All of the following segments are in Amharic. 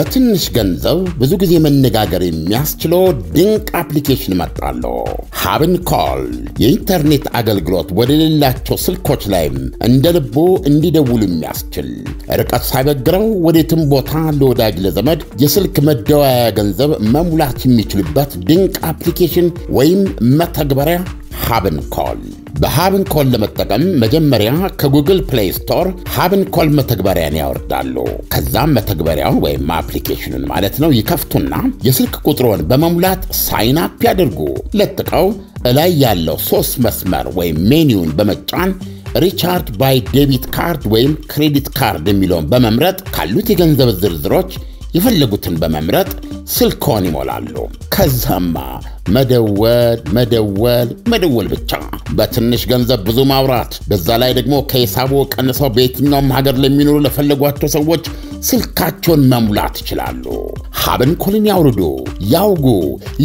በትንሽ ገንዘብ ብዙ ጊዜ መነጋገር የሚያስችለው ድንቅ አፕሊኬሽን መጣለሁ። ሀብን ኮል የኢንተርኔት አገልግሎት ወደሌላቸው ስልኮች ላይም እንደ ልቦ እንዲደውሉ የሚያስችል ርቀት ሳይበግረው ወዴትም ቦታ ለወዳጅ ለዘመድ የስልክ መደወያ ገንዘብ መሙላት የሚችልበት ድንቅ አፕሊኬሽን ወይም መተግበሪያ ሃብን ኮል በሃብን ኮል ለመጠቀም መጀመሪያ ከጉግል ፕሌይ ስቶር ሃብን ኮል መተግበሪያን ያወርዳሉ። ከዛም መተግበሪያውን ወይም አፕሊኬሽኑን ማለት ነው ይከፍቱና የስልክ ቁጥሮን በመሙላት ሳይን አፕ ያድርጉ። ለጥቀው እላይ ያለው ሶስት መስመር ወይም ሜኒውን በመጫን ሪቻርድ ባይ ዴቢት ካርድ ወይም ክሬዲት ካርድ የሚለውን በመምረጥ ካሉት የገንዘብ ዝርዝሮች የፈለጉትን በመምረጥ ስልኮን ይሞላሉ። ከዛማ መደወል መደወል መደወል ብቻ። በትንሽ ገንዘብ ብዙ ማውራት፣ በዛ ላይ ደግሞ ከሂሳቡ ቀንሰው በየትኛውም ሀገር ለሚኖሩ ለፈለጓቸው ሰዎች ስልካቸውን መሙላት ይችላሉ። ሀብን ኮልን ያውርዱ፣ ያውጉ፣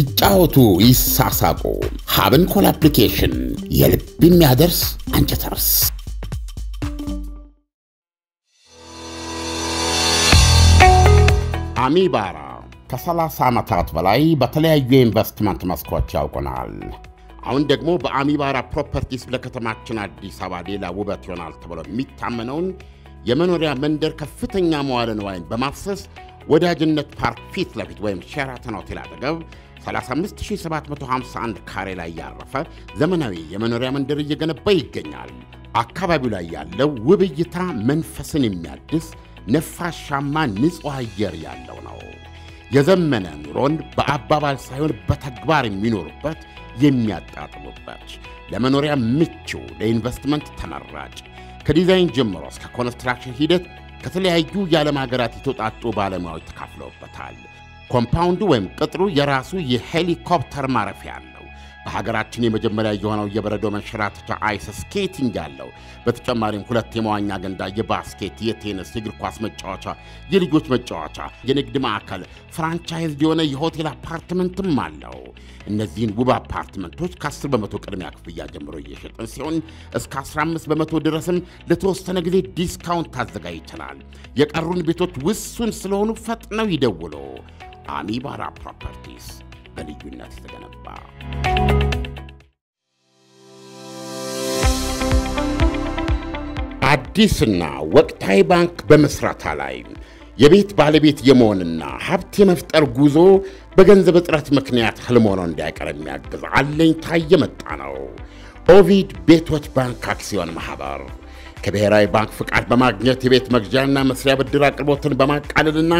ይጫወቱ፣ ይሳሳቁ። ሀብን ኮል አፕሊኬሽን የልብ የሚያደርስ አንጀት አሚባራ ከ30 ዓመታት በላይ በተለያዩ የኢንቨስትመንት መስኮች ያውቁናል። አሁን ደግሞ በአሚባራ ፕሮፐርቲስ ለከተማችን አዲስ አበባ ሌላ ውበት ይሆናል ተብሎ የሚታመነውን የመኖሪያ መንደር ከፍተኛ መዋለ ንዋይን በማፍሰስ ወዳጅነት ፓርክ ፊት ለፊት ወይም ሼራተን ሆቴል አጠገብ 35751 ካሬ ላይ ያረፈ ዘመናዊ የመኖሪያ መንደር እየገነባ ይገኛል። አካባቢው ላይ ያለው ውብ እይታ መንፈስን የሚያድስ ነፋሻማ ንጹሕ አየር ያለው ነው። የዘመነ ኑሮን በአባባል ሳይሆን በተግባር የሚኖሩበት የሚያጣጥሙበት፣ ለመኖሪያ ምቹ፣ ለኢንቨስትመንት ተመራጭ ከዲዛይን ጀምሮ እስከ ኮንስትራክሽን ሂደት ከተለያዩ የዓለም ሀገራት የተውጣጡ ባለሙያዎች ተካፍለውበታል። ኮምፓውንዱ ወይም ቅጥሩ የራሱ የሄሊኮፕተር ማረፊያ አለ። በሀገራችን የመጀመሪያ የሆነው የበረዶ መንሸራተቻ አይስ ስኬቲንግ ያለው በተጨማሪም ሁለት የመዋኛ ገንዳ፣ የባስኬት፣ የቴኒስ፣ የእግር ኳስ መጫወቻ፣ የልጆች መጫወቻ፣ የንግድ ማዕከል፣ ፍራንቻይዝ የሆነ የሆቴል አፓርትመንትም አለው። እነዚህን ውብ አፓርትመንቶች ከ10 በመቶ ቅድሚያ ክፍያ ጀምሮ እየሸጥን ሲሆን እስከ 15 በመቶ ድረስም ለተወሰነ ጊዜ ዲስካውንት ታዘጋጅ ይችላል። የቀሩን ቤቶች ውሱን ስለሆኑ ፈጥነው ይደውሉ። አሚባራ ፕሮፐርቲስ በልዩነት የተገነባ አዲስና ወቅታዊ ባንክ በመስራታ ላይ የቤት ባለቤት የመሆንና ሀብት የመፍጠር ጉዞ በገንዘብ እጥረት ምክንያት ህልሞኖ እንዳይቀር የሚያግዝ አለኝታ የመጣ ነው። ኦቪድ ቤቶች ባንክ አክሲዮን ማህበር ከብሔራዊ ባንክ ፍቃድ በማግኘት የቤት መግዣና መስሪያ ብድር አቅርቦትን በማቃለልና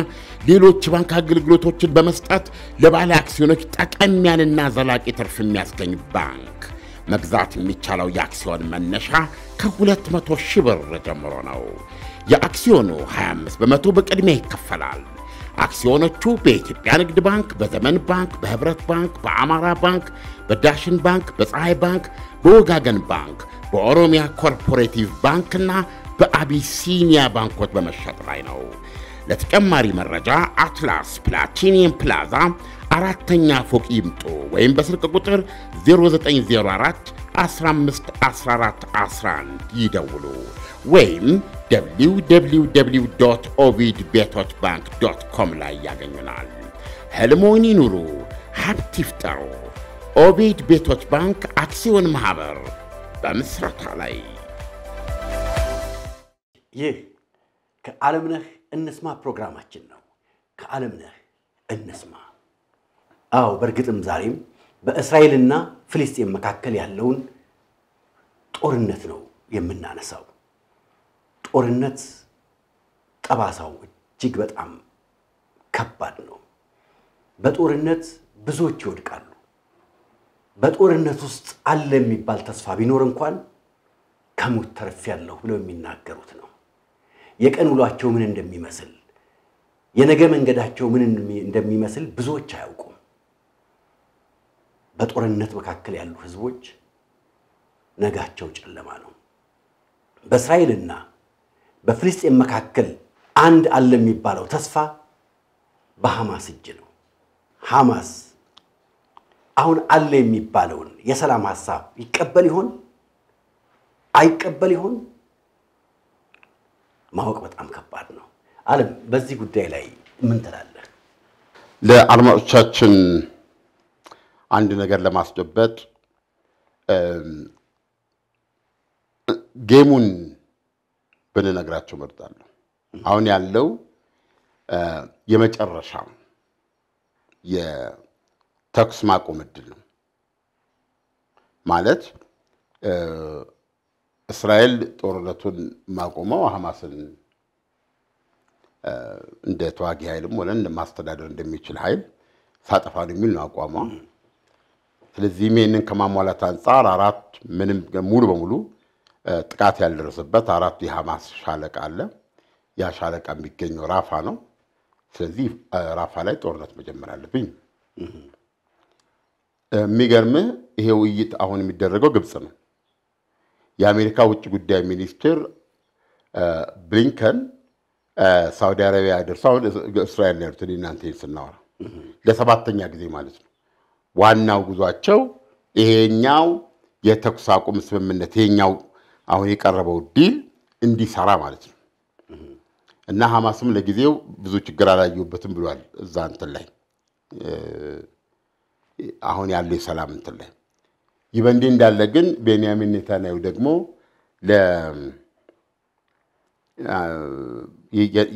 ሌሎች ባንክ አገልግሎቶችን በመስጠት ለባለ አክሲዮኖች ጠቀም ያለና ዘላቂ ትርፍ የሚያስገኝ ባንክ መግዛት የሚቻለው የአክሲዮን መነሻ ከ200 ሺህ ብር ጀምሮ ነው። የአክሲዮኑ 25 በመቶ በቅድሚያ ይከፈላል። አክሲዮኖቹ በኢትዮጵያ ንግድ ባንክ፣ በዘመን ባንክ፣ በህብረት ባንክ፣ በአማራ ባንክ፣ በዳሽን ባንክ፣ በፀሐይ ባንክ፣ በወጋገን ባንክ፣ በኦሮሚያ ኮርፖሬቲቭ ባንክና በአቢሲኒያ ባንኮች በመሸጥ ላይ ነው። ለተጨማሪ መረጃ አትላስ ፕላቲኒየም ፕላዛ አራተኛ ፎቅ ይምጡ ወይም በስልክ ቁጥር 0904 15 14 11 ይደውሉ። ወይም www ኦቪድ ቤቶች ባንክ ዶት ኮም ላይ ያገኙናል። ህልሞን ይኑሩ፣ ሀብት ይፍጠሩ። ኦቪድ ቤቶች ባንክ አክሲዮን ማህበር በምስረታ ላይ። ይህ ከዓለምነህ እንስማ ፕሮግራማችን ነው። ከዓለምነህ እንስማ። አዎ በእርግጥም ዛሬም በእስራኤልና ፍልስጤን መካከል ያለውን ጦርነት ነው የምናነሳው። ጦርነት ጠባሳው እጅግ በጣም ከባድ ነው። በጦርነት ብዙዎች ይወድቃሉ። በጦርነት ውስጥ አለ የሚባል ተስፋ ቢኖር እንኳን ከሞት ተርፌያለሁ ብለው የሚናገሩት ነው። የቀን ውሏቸው ምን እንደሚመስል፣ የነገ መንገዳቸው ምን እንደሚመስል ብዙዎች አያውቁም። በጦርነት መካከል ያሉ ህዝቦች ነጋቸው ጨለማ ነው። በእስራኤልና በፍልስጤም መካከል አንድ አለ የሚባለው ተስፋ በሐማስ እጅ ነው። ሐማስ አሁን አለ የሚባለውን የሰላም ሀሳብ ይቀበል ይሆን አይቀበል ይሆን ማወቅ በጣም ከባድ ነው። ዓለም በዚህ ጉዳይ ላይ ምን ትላለህ? ለአድማጮቻችን አንድ ነገር ለማስጨበጥ ጌሙን ብንነግራቸው መርጣለሁ። አሁን ያለው የመጨረሻ የተኩስ ማቆም እድል ነው ማለት እስራኤል ጦርነቱን ማቆመው ሐማስን እንደ ተዋጊ ኃይልም ሆነ ማስተዳደር እንደሚችል ኃይል ሳጠፋ ነው የሚል ነው አቋሟ። ስለዚህም ይህንን ከማሟላት አንጻር አራት ምንም ሙሉ በሙሉ ጥቃት ያልደረሰበት አራት የሐማስ ሻለቃ አለ። ያ ሻለቃ የሚገኘው ራፋ ነው። ስለዚህ ራፋ ላይ ጦርነት መጀመር አለብኝ። የሚገርምህ ይሄ ውይይት አሁን የሚደረገው ግብፅ ነው። የአሜሪካ ውጭ ጉዳይ ሚኒስትር ብሊንከን ሳውዲ አረቢያ ደርሰው አሁን እስራኤል ያሉት እናንተ ስናወራ ለሰባተኛ ጊዜ ማለት ነው። ዋናው ጉዟቸው ይሄኛው የተኩስ አቁም ስምምነት ይሄኛው አሁን የቀረበው ዲል እንዲሰራ ማለት ነው። እና ሐማስም ለጊዜው ብዙ ችግር አላየሁበትም ብሏል። እዛ እንትን ላይ አሁን ያለው የሰላም እንትን ላይ ይህ በእንዲህ እንዳለ ግን ቤንያሚን ኔታንያሁ ደግሞ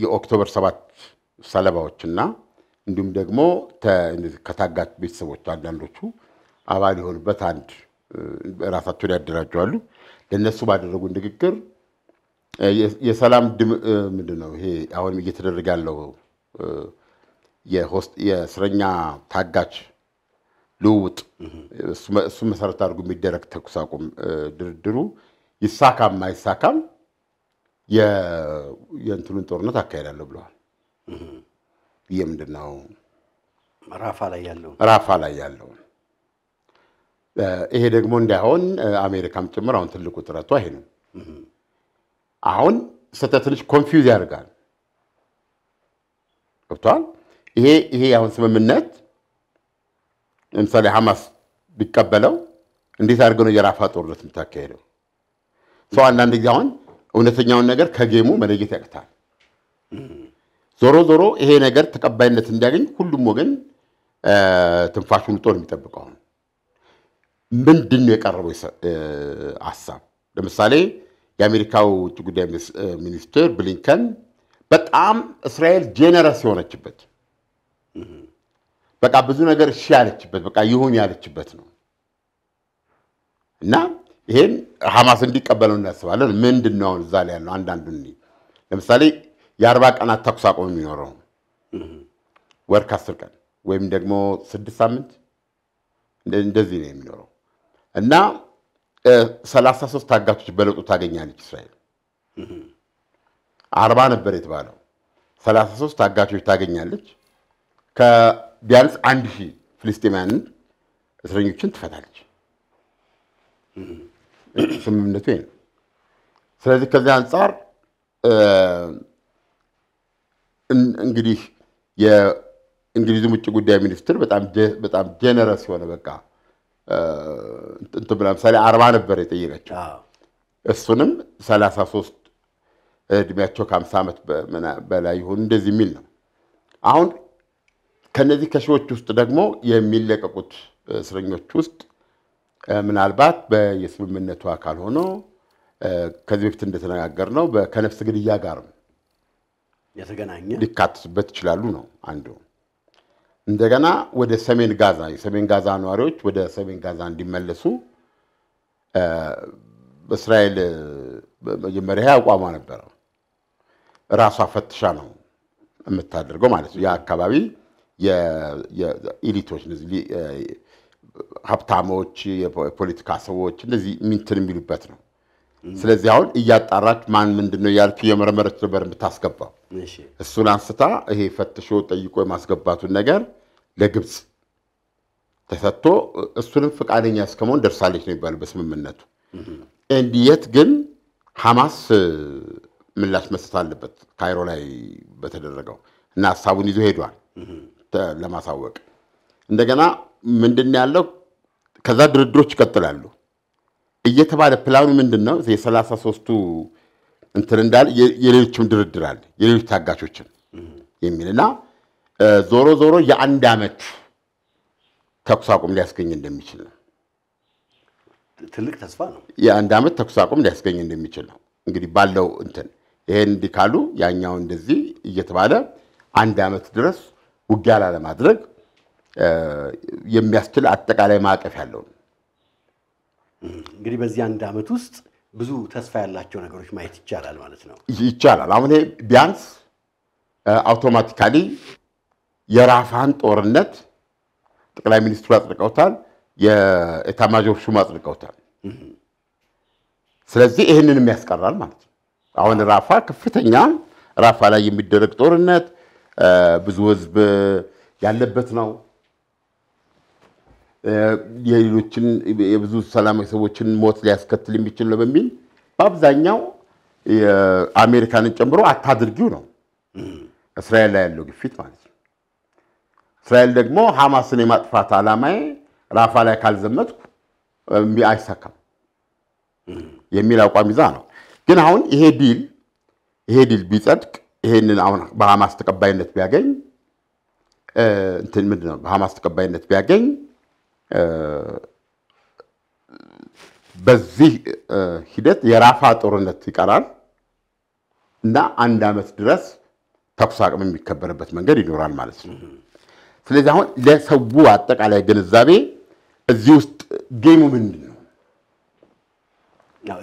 የኦክቶበር ሰባት ሰለባዎችና እንዲሁም ደግሞ ከታጋች ቤተሰቦች አንዳንዶቹ አባል የሆኑበት አንድ ራሳቸውን ያደራጀዋሉ ለነሱ ባደረጉ ንግግር የሰላም ምንድን ነው ይሄ እየተደረገ ያለው የእስረኛ ታጋች ልውውጥ እሱ መሰረት አድርጎ የሚደረግ ተኩስ አቁም ድርድሩ ይሳካም አይሳካም የእንትኑን ጦርነት አካሄዳለሁ ብለዋል። ይህ ምንድን ነው? ራፋ ላይ ያለው። ራፋ ላይ ያለውን ይሄ ደግሞ እንዳይሆን አሜሪካም ጭምር አሁን ትልቁ ጥረቱ ይሄ ነው። አሁን ስህተት ልጅ ኮንፊውዝ ያደርጋል። ገብቷል። ይሄ ይሄ አሁን ስምምነት ለምሳሌ ሐማስ ቢቀበለው እንዴት አድርገው ነው የራፋ ጦርነት የምታካሄደው? ሰው አንዳንድ ጊዜ አሁን እውነተኛውን ነገር ከጌሙ መለየት ያቅታል። ዞሮ ዞሮ ይሄ ነገር ተቀባይነት እንዲያገኝ ሁሉም ወገን ትንፋሹን ልጦ ነው ምንድን ነው የቀረበው ሀሳብ? ለምሳሌ የአሜሪካው ውጭ ጉዳይ ሚኒስትር ብሊንከን በጣም እስራኤል ጄነረስ የሆነችበት በቃ ብዙ ነገር እሺ ያለችበት በቃ ይሁን ያለችበት ነው እና ይሄን ሐማስ እንዲቀበለው እናስባለን። ምንድን ነው አሁን እዛ ላይ ያለው አንዳንዱ ለምሳሌ የአርባ ቀናት ተኩስ አቆም የሚኖረው ወር ከአስር ቀን ወይም ደግሞ ስድስት ሳምንት እንደዚህ ነው የሚኖረው እና ሰላሳ ሶስት ታጋቾች በለጡ ታገኛለች እስራኤል። አርባ ነበር የተባለው 33 ታጋቾች ታገኛለች። ከቢያንስ አንድ ሺህ ፍልስጤማያንን እስረኞችን ትፈታለች። ስምምነቱ ይሄ ነው። ስለዚህ ከዚህ አንጻር እንግዲህ የእንግሊዝም ውጭ ጉዳይ ሚኒስትር በጣም ጀነረስ የሆነ በቃ እንትን ለምሳሌ አርባ ነበር የጠየቀችው እሱንም ሰላሳ ሶስት እድሜያቸው ከሀምሳ ዓመት በላይ የሆኑ እንደዚህ የሚል ነው። አሁን ከነዚህ ከሺዎች ውስጥ ደግሞ የሚለቀቁት እስረኞች ውስጥ ምናልባት በየስምምነቱ አካል ሆኖ ከዚህ በፊት እንደተነጋገር ነው ከነፍስ ግድያ ጋርም የተገናኘ ሊካተቱበት ይችላሉ ነው አንዱ እንደገና ወደ ሰሜን ጋዛ የሰሜን ጋዛ ነዋሪዎች ወደ ሰሜን ጋዛ እንዲመለሱ እስራኤል መጀመሪያ አቋሟ ነበረ። ራሷ ፈትሻ ነው የምታደርገው ማለት ነው። የአካባቢ አካባቢ የኢሊቶች ሀብታሞች፣ የፖለቲካ ሰዎች እንደዚህ ሚንትን የሚሉበት ነው። ስለዚህ አሁን እያጣራች ማን ምንድን ነው የመረመረች ነበር የምታስገባው። እሱን አንስታ ይሄ ፈትሾ ጠይቆ የማስገባቱን ነገር ለግብፅ ተሰጥቶ እሱንም ፈቃደኛ እስከመሆን ደርሳለች ነው ይባል በስምምነቱ። እንዲየት ግን ሐማስ ምላሽ መስጠት አለበት ካይሮ ላይ በተደረገው እና ሀሳቡን ይዞ ሄዷል ለማሳወቅ። እንደገና ምንድን ያለው ከዛ ድርድሮች ይቀጥላሉ እየተባለ ፕላኑ ምንድን ነው? የሰላሳ ሶስቱ እንትን እንዳለ የሌሎችም ድርድር አለ የሌሎች ታጋቾችን የሚልና ዞሮ ዞሮ የአንድ ዓመት ተኩስ አቁም ሊያስገኝ እንደሚችል ነው። ትልቅ ተስፋ ነው። የአንድ ዓመት ተኩስ አቁም ሊያስገኝ እንደሚችል ነው። እንግዲህ ባለው እንትን ይሄን እንዲህ ካሉ ያኛው እንደዚህ እየተባለ አንድ ዓመት ድረስ ውጊያ ላለማድረግ የሚያስችል አጠቃላይ ማዕቀፍ ያለው ነው። እንግዲህ በዚህ አንድ ዓመት ውስጥ ብዙ ተስፋ ያላቸው ነገሮች ማየት ይቻላል ማለት ነው። ይቻላል። አሁን ቢያንስ አውቶማቲካሊ የራፋን ጦርነት ጠቅላይ ሚኒስትሩ አጽድቀውታል። የኤታማዦር ሹም አጽድቀውታል። ስለዚህ ይህንንም ያስቀራል ማለት ነው። አሁን ራፋ ከፍተኛ ራፋ ላይ የሚደረግ ጦርነት ብዙ ህዝብ ያለበት ነው። የሌሎችን የብዙ ሰላማዊ ሰዎችን ሞት ሊያስከትል የሚችል ነው በሚል በአብዛኛው አሜሪካንን ጨምሮ አታድርጊው ነው እስራኤል ላይ ያለው ግፊት ማለት ነው። እስራኤል ደግሞ ሐማስን የማጥፋት ዓላማዬ ራፋ ላይ ካልዘመትኩ አይሳካም የሚል አቋም ይዛ ነው። ግን አሁን ይሄ ዲል ይሄ ዲል ቢጸድቅ ይሄንን አሁን በሐማስ ተቀባይነት ቢያገኝ እንትን ምንድን ነው በሐማስ ተቀባይነት ቢያገኝ በዚህ ሂደት የራፋ ጦርነት ይቀራል እና አንድ ዓመት ድረስ ተኩስ አቅም የሚከበርበት መንገድ ይኖራል ማለት ነው። ስለዚህ አሁን ለሰው አጠቃላይ ግንዛቤ እዚህ ውስጥ ጌሙ ምንድን ነው?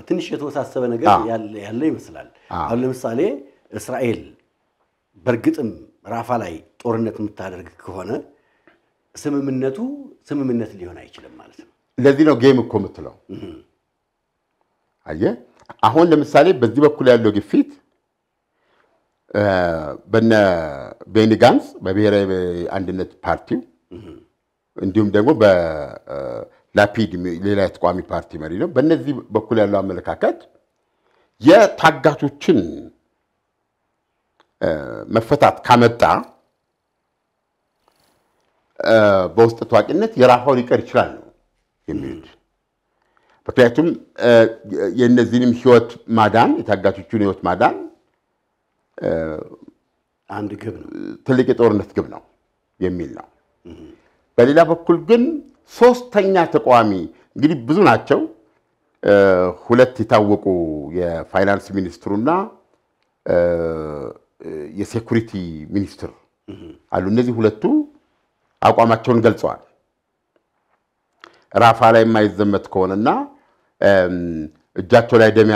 ትንሽ የተወሳሰበ ነገር ያለ ይመስላል። አሁን ለምሳሌ እስራኤል በእርግጥም ራፋ ላይ ጦርነት የምታደርግ ከሆነ ስምምነቱ ስምምነት ሊሆን አይችልም ማለት ነው። ለዚህ ነው ጌም እኮ የምትለው። አየህ፣ አሁን ለምሳሌ በዚህ በኩል ያለው ግፊት በነ ቤኒ ጋንስ በብሔራዊ አንድነት ፓርቲው እንዲሁም ደግሞ በላፒድ ሌላ የተቃዋሚ ፓርቲ መሪ ነው። በእነዚህ በኩል ያለው አመለካከት የታጋቾችን መፈታት ካመጣ በውስጥ ታዋቂነት የራፋው ሊቀር ይችላል ነው የሚሉት። ምክንያቱም የእነዚህንም ህይወት ማዳን የታጋቾቹን ህይወት ማዳን አንድ ግብ ነው፣ ትልቅ የጦርነት ግብ ነው የሚል ነው። በሌላ በኩል ግን ሶስተኛ ተቃዋሚ እንግዲህ ብዙ ናቸው። ሁለት የታወቁ የፋይናንስ ሚኒስትሩና የሴኩሪቲ ሚኒስትር አሉ። እነዚህ ሁለቱ አቋማቸውን ገልጸዋል። ራፋ ላይ የማይዘመት ከሆነና እጃቸው ላይ ደም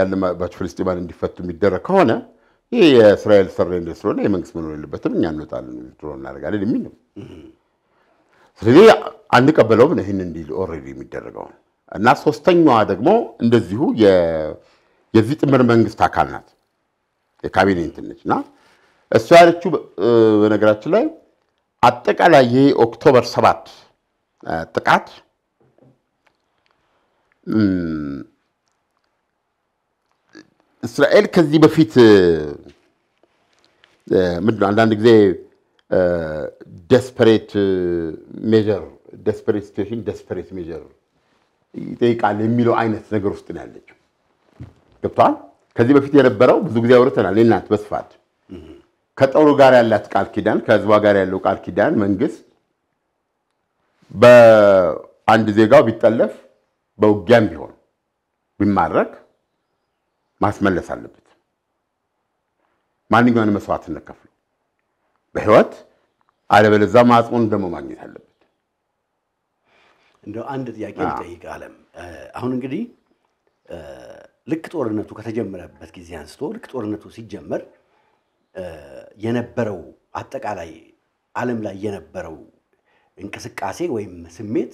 ያለባቸው ፍልስጢማን እንዲፈቱ የሚደረግ ከሆነ ይህ የእስራኤል ሰርሌንድ ስለሆነ የመንግስት መኖር የለበትም፣ እኛ እንወጣለን ድሮ እናደርጋለን የሚል ነው። ስለዚህ አንቀበለውም ነው ይህን እንዲል ኦልሬዲ የሚደረገውን እና ሶስተኛዋ ደግሞ እንደዚሁ የዚህ ጥምር መንግስት አካል ናት፣ የካቢኔ እንትን ነች እና እሱ ያለችው በነገራችን ላይ አጠቃላይ ይህ ኦክቶበር ሰባት ጥቃት እስራኤል ከዚህ በፊት ምንድነው አንዳንድ ጊዜ ደስፐሬት ሜር ደስፐሬት ሲትዌሽን ደስፐሬት ይጠይቃል የሚለው አይነት ነገር ውስጥ ነው ያለችው። ገብተዋል። ከዚህ በፊት የነበረው ብዙ ጊዜ አውርተናል ናት በስፋት ከጦሩ ጋር ያላት ቃል ኪዳን ከህዝቧ ጋር ያለው ቃል ኪዳን መንግስት በአንድ ዜጋው ቢጠለፍ በውጊያም ቢሆን ቢማረክ ማስመለስ አለበት። ማንኛውን መስዋዕትነት ከፍሎ በህይወት አለበለዛ ማጽኑን ደግሞ ማግኘት አለበት። እንደው አንድ ጥያቄ ልጠይቅ አለም። አሁን እንግዲህ ልክ ጦርነቱ ከተጀመረበት ጊዜ አንስቶ ልክ ጦርነቱ ሲጀመር የነበረው አጠቃላይ ዓለም ላይ የነበረው እንቅስቃሴ ወይም ስሜት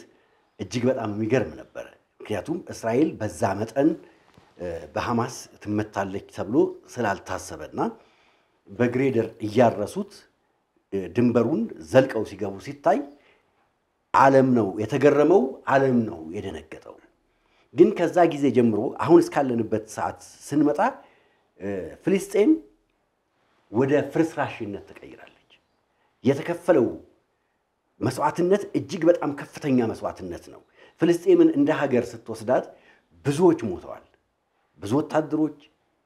እጅግ በጣም የሚገርም ነበር። ምክንያቱም እስራኤል በዛ መጠን በሐማስ ትመታለች ተብሎ ስላልታሰበና በግሬደር እያረሱት ድንበሩን ዘልቀው ሲገቡ ሲታይ ዓለም ነው የተገረመው፣ ዓለም ነው የደነገጠው። ግን ከዛ ጊዜ ጀምሮ አሁን እስካለንበት ሰዓት ስንመጣ ፍልስጤም ወደ ፍርስራሽነት ተቀይራለች። የተከፈለው መስዋዕትነት እጅግ በጣም ከፍተኛ መስዋዕትነት ነው። ፍልስጤምን እንደ ሀገር ስትወስዳት ብዙዎች ሞተዋል። ብዙ ወታደሮች፣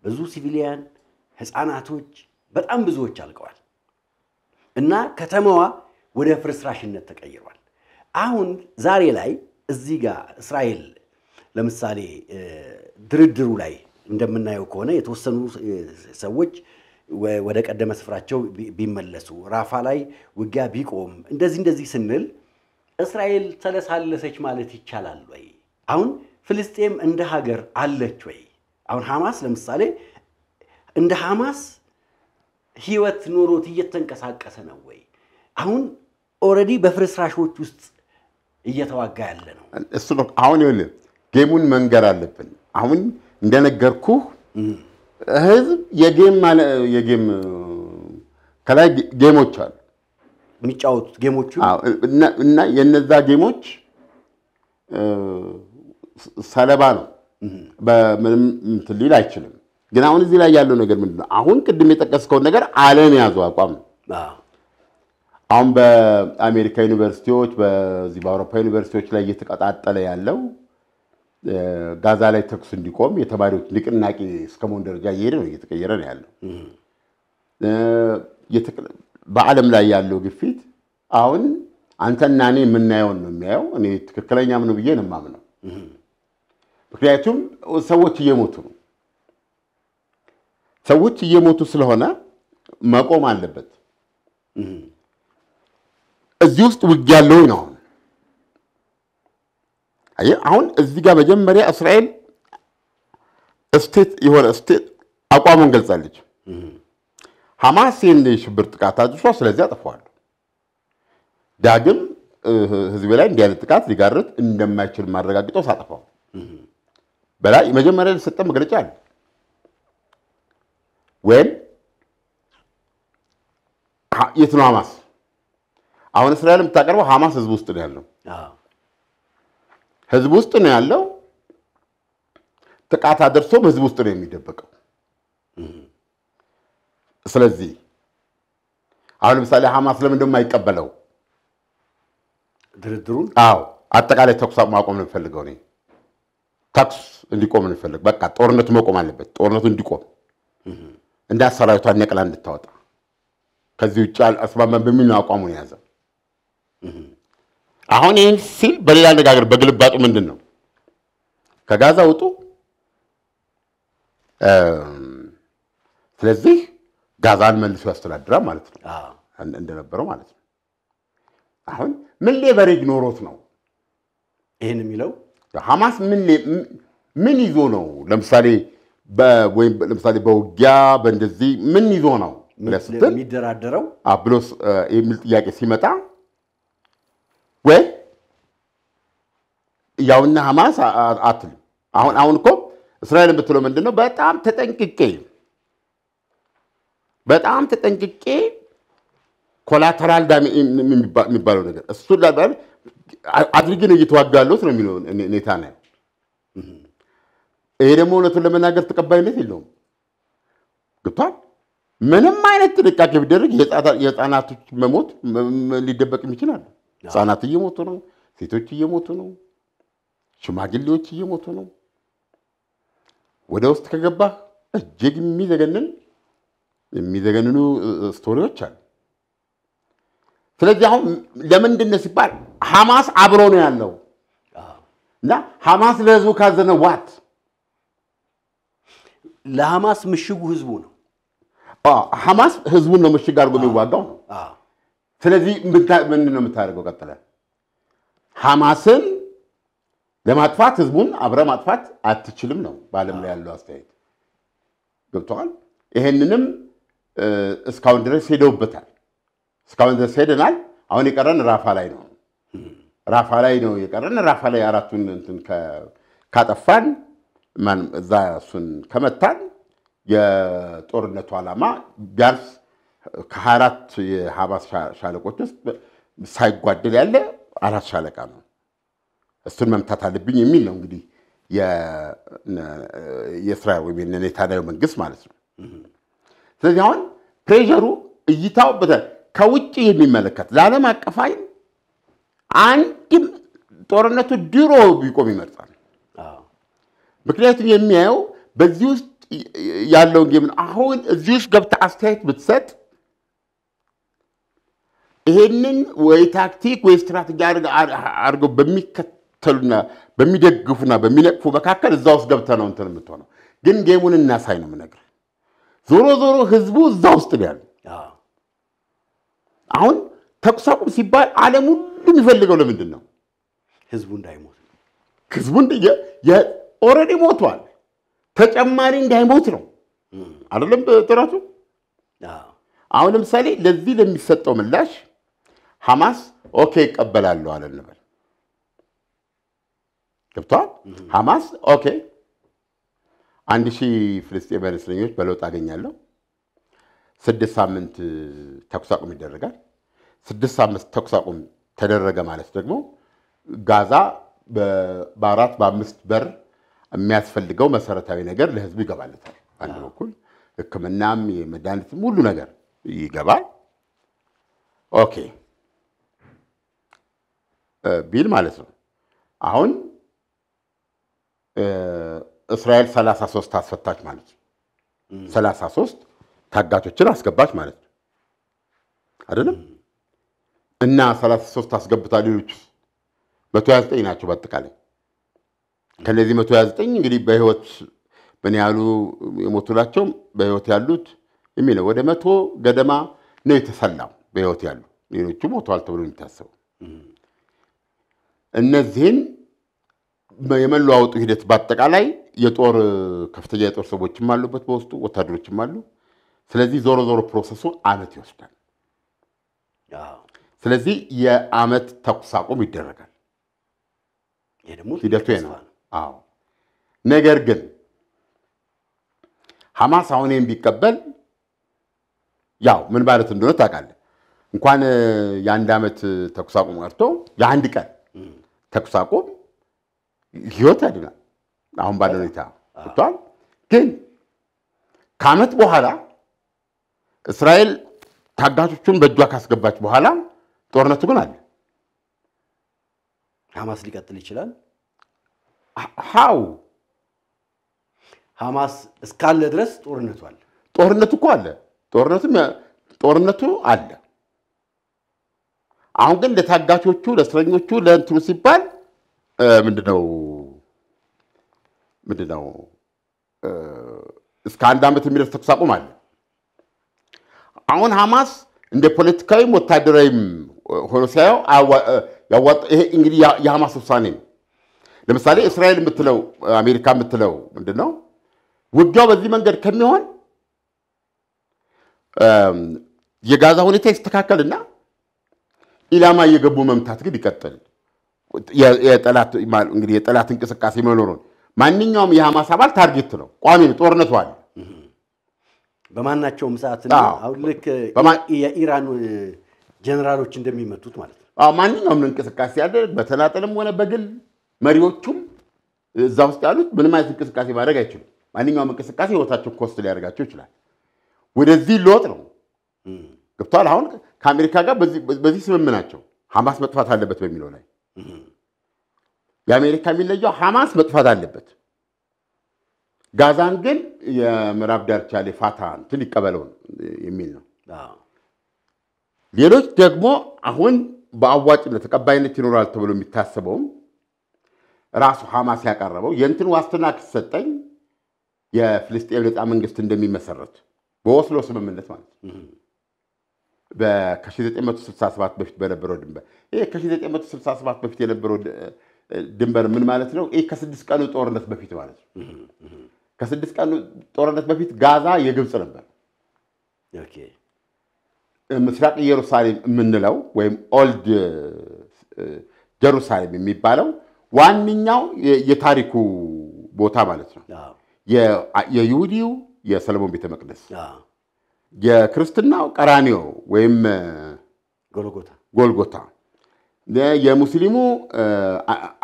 ብዙ ሲቪሊያን፣ ህፃናቶች፣ በጣም ብዙዎች አልቀዋል እና ከተማዋ ወደ ፍርስራሽነት ተቀይሯል። አሁን ዛሬ ላይ እዚህ ጋር እስራኤል ለምሳሌ ድርድሩ ላይ እንደምናየው ከሆነ የተወሰኑ ሰዎች ወደ ቀደመ ስፍራቸው ቢመለሱ፣ ራፋ ላይ ውጊያ ቢቆም፣ እንደዚህ እንደዚህ ስንል እስራኤል ተለሳለሰች ማለት ይቻላል ወይ? አሁን ፍልስጤም እንደ ሀገር አለች ወይ? አሁን ሐማስ ለምሳሌ እንደ ሐማስ ህይወት ኖሮት እየተንቀሳቀሰ ነው ወይ? አሁን ኦልሬዲ በፍርስራሾች ውስጥ እየተዋጋ ያለ ነው። እሱ ነው አሁን ይኸውልህ፣ ጌሙን መንገር አለብን። አሁን እንደነገርኩህ ህዝብ የጌም የጌም ከላይ ጌሞች አሉ የሚጫወቱት ጌሞቹ እና የነዛ ጌሞች ሰለባ ነው። በምንም እንትን ሊል አይችልም። ግን አሁን እዚህ ላይ ያለው ነገር ምንድን ነው? አሁን ቅድም የጠቀስከውን ነገር ዓለም የያዘው አቋም አሁን በአሜሪካ ዩኒቨርሲቲዎች በዚህ በአውሮፓ ዩኒቨርሲቲዎች ላይ እየተቀጣጠለ ያለው ጋዛ ላይ ተኩስ እንዲቆም የተማሪዎች ንቅናቄ እስከመሆን ደረጃ እየሄደ ነው፣ እየተቀየረ ነው ያለው። በዓለም ላይ ያለው ግፊት አሁን አንተና እኔ የምናየውን ነው የሚያየው። እኔ ትክክለኛ ነው ብዬ ነው የማምነው። ምክንያቱም ሰዎች እየሞቱ ነው። ሰዎች እየሞቱ ስለሆነ መቆም አለበት። እዚህ ውስጥ ውጊያ ያለው ነው። አሁን እዚህ ጋር መጀመሪያ እስራኤል ስቴት የሆነ ስቴት አቋሙን ገልጻለች። ሐማስ ይህን የሽብር ጥቃት አድርሷ፣ ስለዚህ አጥፈዋለሁ። ዳግም ህዝቤ ላይ እንዲህ አይነት ጥቃት ሊጋርጥ እንደማይችል ማረጋግጠው ሳጠፋው በላይ መጀመሪያ የተሰጠ መግለጫ አለ ወይም የት ነው ሐማስ? አሁን እስራኤል የምታቀርበው ሀማስ ህዝብ ውስጥ ነው ያለው። ህዝብ ውስጥ ነው ያለው። ጥቃት አደርሶ ህዝብ ውስጥ ነው የሚደበቀው። ስለዚህ አሁን ለምሳሌ ሀማስ ለምን እንደማይቀበለው ድርድሩን? አዎ አጠቃላይ ተኩስ ማቆም ነው የምፈልገው እኔ ታክስ እንዲቆም ነው የሚፈልግ። በቃ ጦርነቱ መቆም አለበት። ጦርነቱ እንዲቆም እንደ ሰራዊቷን ነቅላ እንድታወጣ ከዚህ ውጭ አስማማን በሚል ነው አቋሙን የያዘ። አሁን ይህን ሲል በሌላ አነጋገር በግልባጡ ምንድን ነው ከጋዛ ውጡ። ስለዚህ ጋዛን መልሶ ያስተዳድራል ማለት ነው እንደነበረው ማለት ነው። አሁን ምን ሌቨሬጅ ኖሮት ነው ይህን የሚለው ሐማስ ምን ይዞ ነው ለምሳሌ ወይም ለምሳሌ በውጊያ በእንደዚህ ምን ይዞ ነው ብለህ ስትል የሚደራደረው ብሎ የሚል ጥያቄ ሲመጣ ወይ ያውና ሐማስ አትል አሁን አሁን እኮ እስራኤል የምትለው ምንድን ነው? በጣም ተጠንቅቄ በጣም ተጠንቅቄ ኮላተራል ዳሜ የሚባለው ነገር እሱን አድርጌ ነው እየተዋጋ ያለሁት ነው የሚለው ኔታንያሁ። ይሄ ደግሞ እውነቱን ለመናገር ተቀባይነት የለውም። ገብቷል። ምንም አይነት ጥንቃቄ ቢደረግ የህፃናቶች መሞት ሊደበቅ የሚችል ህጻናት ህፃናት እየሞቱ ነው። ሴቶች እየሞቱ ነው። ሽማግሌዎች እየሞቱ ነው። ወደ ውስጥ ከገባህ እጅግ የሚዘገንን የሚዘገንኑ ስቶሪዎች አሉ። ስለዚህ አሁን ለምንድን ነው ሲባል ሐማስ አብሮ ነው ያለው እና ሐማስ ለህዝቡ ካዘነ ዋት ለሐማስ ምሽጉ ህዝቡ ነው። ሐማስ ህዝቡን ነው ምሽግ አድርጎ የሚዋጋው። ስለዚህ ምንድን ነው የምታደርገው? ቀጥለ ሐማስን ለማጥፋት ህዝቡን አብረ ማጥፋት አትችልም ነው በዓለም ላይ ያለው አስተያየት። ገብተዋል። ይሄንንም እስካሁን ድረስ ሄደውበታል። እስካሁን ድረስ ሄደናል። አሁን የቀረን ራፋ ላይ ነው። ራፋ ላይ ነው የቀረን። ራፋ ላይ አራቱን እንትን ካጠፋን እዛ እሱን ከመታን የጦርነቱ ዓላማ ቢያንስ ከሀያ አራት ሻለቆች ውስጥ ሳይጓደል ያለ አራት ሻለቃ ነው። እሱን መምታት አለብኝ የሚል ነው እንግዲህ የእስራኤል ወይም የኔታንያሁ መንግስት ማለት ነው። ስለዚህ አሁን ፕሬሩ እይታው ከውጭ የሚመለከት ለዓለም አቀፍ አይን አንድም ጦርነቱ ድሮ ቢቆም ይመርጣል። ምክንያቱም የሚያየው በዚህ ውስጥ ያለውን ጌምን አሁን እዚህ ውስጥ ገብተህ አስተያየት ብትሰጥ ይሄንን ወይ ታክቲክ ወይ ስትራቴጂ አድርገው በሚከተሉና በሚደግፉና በሚነቅፉ መካከል እዛ ውስጥ ገብተህ ነው እንትን የምትሆነው። ግን ጌሙን እናሳይ ነው የምነግርህ። ዞሮ ዞሮ ህዝቡ እዛ ውስጥ ያሉ አሁን ተኩስ አቁም ሲባል ዓለም ሁሉ የሚፈልገው ለምንድን ነው? ህዝቡ እንዳይሞት ህዝቡ ኦልሬዲ ሞቷል። ተጨማሪ እንዳይሞት ነው አይደለም ጥረቱ። አሁን ለምሳሌ ለዚህ ለሚሰጠው ምላሽ ሐማስ ኦኬ ይቀበላለሁ አለ እንበል። ገብቷል። ሐማስ ኦኬ አንድ ሺህ ፍልስጤማውያን እስረኞች በለውጥ አገኛለሁ ስድስት ሳምንት ተኩስ አቁም ይደረጋል። ስድስት ሳምንት ተኩስ አቁም ተደረገ ማለት ደግሞ ጋዛ በአራት በአምስት በር የሚያስፈልገው መሰረታዊ ነገር ለህዝቡ ይገባለታል። አንድ በኩል ህክምናም የመድኃኒትም ሁሉ ነገር ይገባል። ኦኬ ቢል ማለት ነው። አሁን እስራኤል 33 አስፈታች ማለት ነው 33 ታጋቾችን አስገባች ማለት ነው አይደለም? እና 33 አስገብታ ሌሎች 129 ናቸው በአጠቃላይ። ከነዚህ 129 እንግዲህ በህይወት ምን ያሉ የሞቱላቸው በህይወት ያሉት የሚለው ወደ መቶ ገደማ ነው የተሰላው በህይወት ያሉ ሌሎቹ ሞተዋል ተብሎ የሚታሰቡ እነዚህን የመለዋወጡ ሂደት በአጠቃላይ የጦር ከፍተኛ የጦር ሰዎችም አሉበት በውስጡ ወታደሮችም አሉ። ስለዚህ ዞሮ ዞሮ ፕሮሰሱ አመት ይወስዳል። ስለዚህ የአመት ተኩስ አቁም ይደረጋል። ሂደቱ ነው። ነገር ግን ሐማስ አሁን ይህን ቢቀበል ያው ምን ማለት እንደሆነ ታውቃለህ። እንኳን የአንድ ዓመት ተኩስ አቁም ቀርቶ የአንድ ቀን ተኩስ አቁም ህይወት ያድናል። አሁን ባለ ሁኔታ ግን ከአመት በኋላ እስራኤል ታጋቾቹን በእጇ ካስገባች በኋላ ጦርነቱ ግን አለ። ሐማስ ሊቀጥል ይችላል። ሀው ሐማስ እስካለ ድረስ ጦርነቱ አለ። ጦርነቱ እኮ አለ። ጦርነቱ አለ። አሁን ግን ለታጋቾቹ፣ ለእስረኞቹ፣ ለእንትኑ ሲባል ምንድነው ምንድነው እስከ አንድ ዓመት የሚደርስ ተኩስ አቁም አለ። አሁን ሐማስ እንደ ፖለቲካዊም ወታደራዊም ሆኖ ሲያየው ይሄ እንግዲህ የሐማስ ውሳኔ ነው። ለምሳሌ እስራኤል የምትለው አሜሪካ የምትለው ምንድን ነው? ውጊያው በዚህ መንገድ ከሚሆን የጋዛ ሁኔታ ይስተካከልና ኢላማ እየገቡ መምታት ግን ይቀጥል እንግዲህ የጠላት እንቅስቃሴ መኖሩን ማንኛውም የሐማስ አባል ታርጌት ነው። ቋሚ ጦርነቱ አለ። በማናቸውም ሰዓት አሁን ልክ የኢራን ጀነራሎች እንደሚመቱት ማለት ነው። ማንኛውም እንቅስቃሴ ያደረግ በተናጠልም ሆነ በግል መሪዎቹም እዛ ውስጥ ያሉት ምንም አይነት እንቅስቃሴ ማድረግ አይችሉም። ማንኛውም እንቅስቃሴ ህይወታቸው ኮስት ሊያደርጋቸው ይችላል። ወደዚህ ለውጥ ነው ገብተል አሁን ከአሜሪካ ጋር በዚህ ስምም ናቸው። ሐማስ መጥፋት አለበት በሚለው ላይ የአሜሪካ የሚለየው ሐማስ መጥፋት አለበት ጋዛን ግን የምዕራብ ዳርቻ ላይ ፋታ እንትን ይቀበለውን የሚል ነው። ሌሎች ደግሞ አሁን በአዋጭነት ተቀባይነት ይኖራል ተብሎ የሚታሰበውም ራሱ ሐማስ ያቀረበው የእንትን ዋስትና ክሰጠኝ የፍልስጤም ነፃ መንግስት እንደሚመሰረት በኦስሎ ስምምነት ማለት ከ1967 በፊት በነበረው ድንበር ይሄ ከ1967 በፊት የነበረው ድንበር ምን ማለት ነው? ይህ ከስድስት ቀኑ ጦርነት በፊት ማለት ነው። ከስድስት ቀን ጦርነት በፊት ጋዛ የግብፅ ነበር። ምስራቅ ኢየሩሳሌም የምንለው ወይም ኦልድ ጀሩሳሌም የሚባለው ዋነኛው የታሪኩ ቦታ ማለት ነው። የይሁዲው የሰለሞን ቤተ መቅደስ፣ የክርስትናው ቀራኒዮ ወይም ጎልጎታ፣ የሙስሊሙ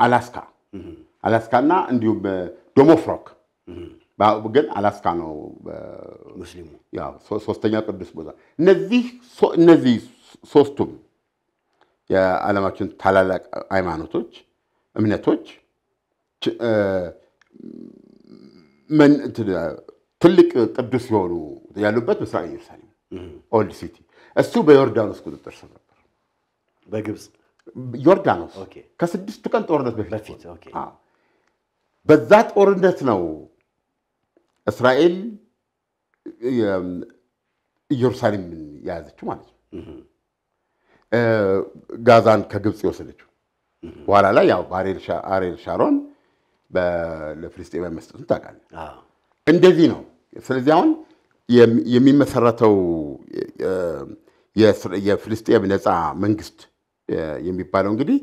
አላስካ አላስካና እንዲሁም ዶሞፍሮክ ግን አላስካ ነው ሙስሊሙ። ሶስተኛ ቅዱስ ቦታ እነዚህ እነዚህ ሶስቱም የዓለማችን ታላላቅ ሃይማኖቶች፣ እምነቶች ትልቅ ቅዱስ የሆኑ ያሉበት ምስራቅ ኢየሩሳሌም ኦልድ ሲቲ፣ እሱ በዮርዳኖስ ቁጥጥር ስር ነበር። በግብፅ ዮርዳኖስ ከስድስት ቀን ጦርነት በፊት በዛ ጦርነት ነው እስራኤል ኢየሩሳሌምን የያዘችው ማለት ነው። ጋዛን ከግብፅ የወሰደችው በኋላ ላይ ያው አሬል ሻሮን ለፍልስጤማውያን መስጠቱን ታውቃለህ። እንደዚህ ነው። ስለዚህ አሁን የሚመሰረተው የፍልስጤም ነፃ መንግስት የሚባለው እንግዲህ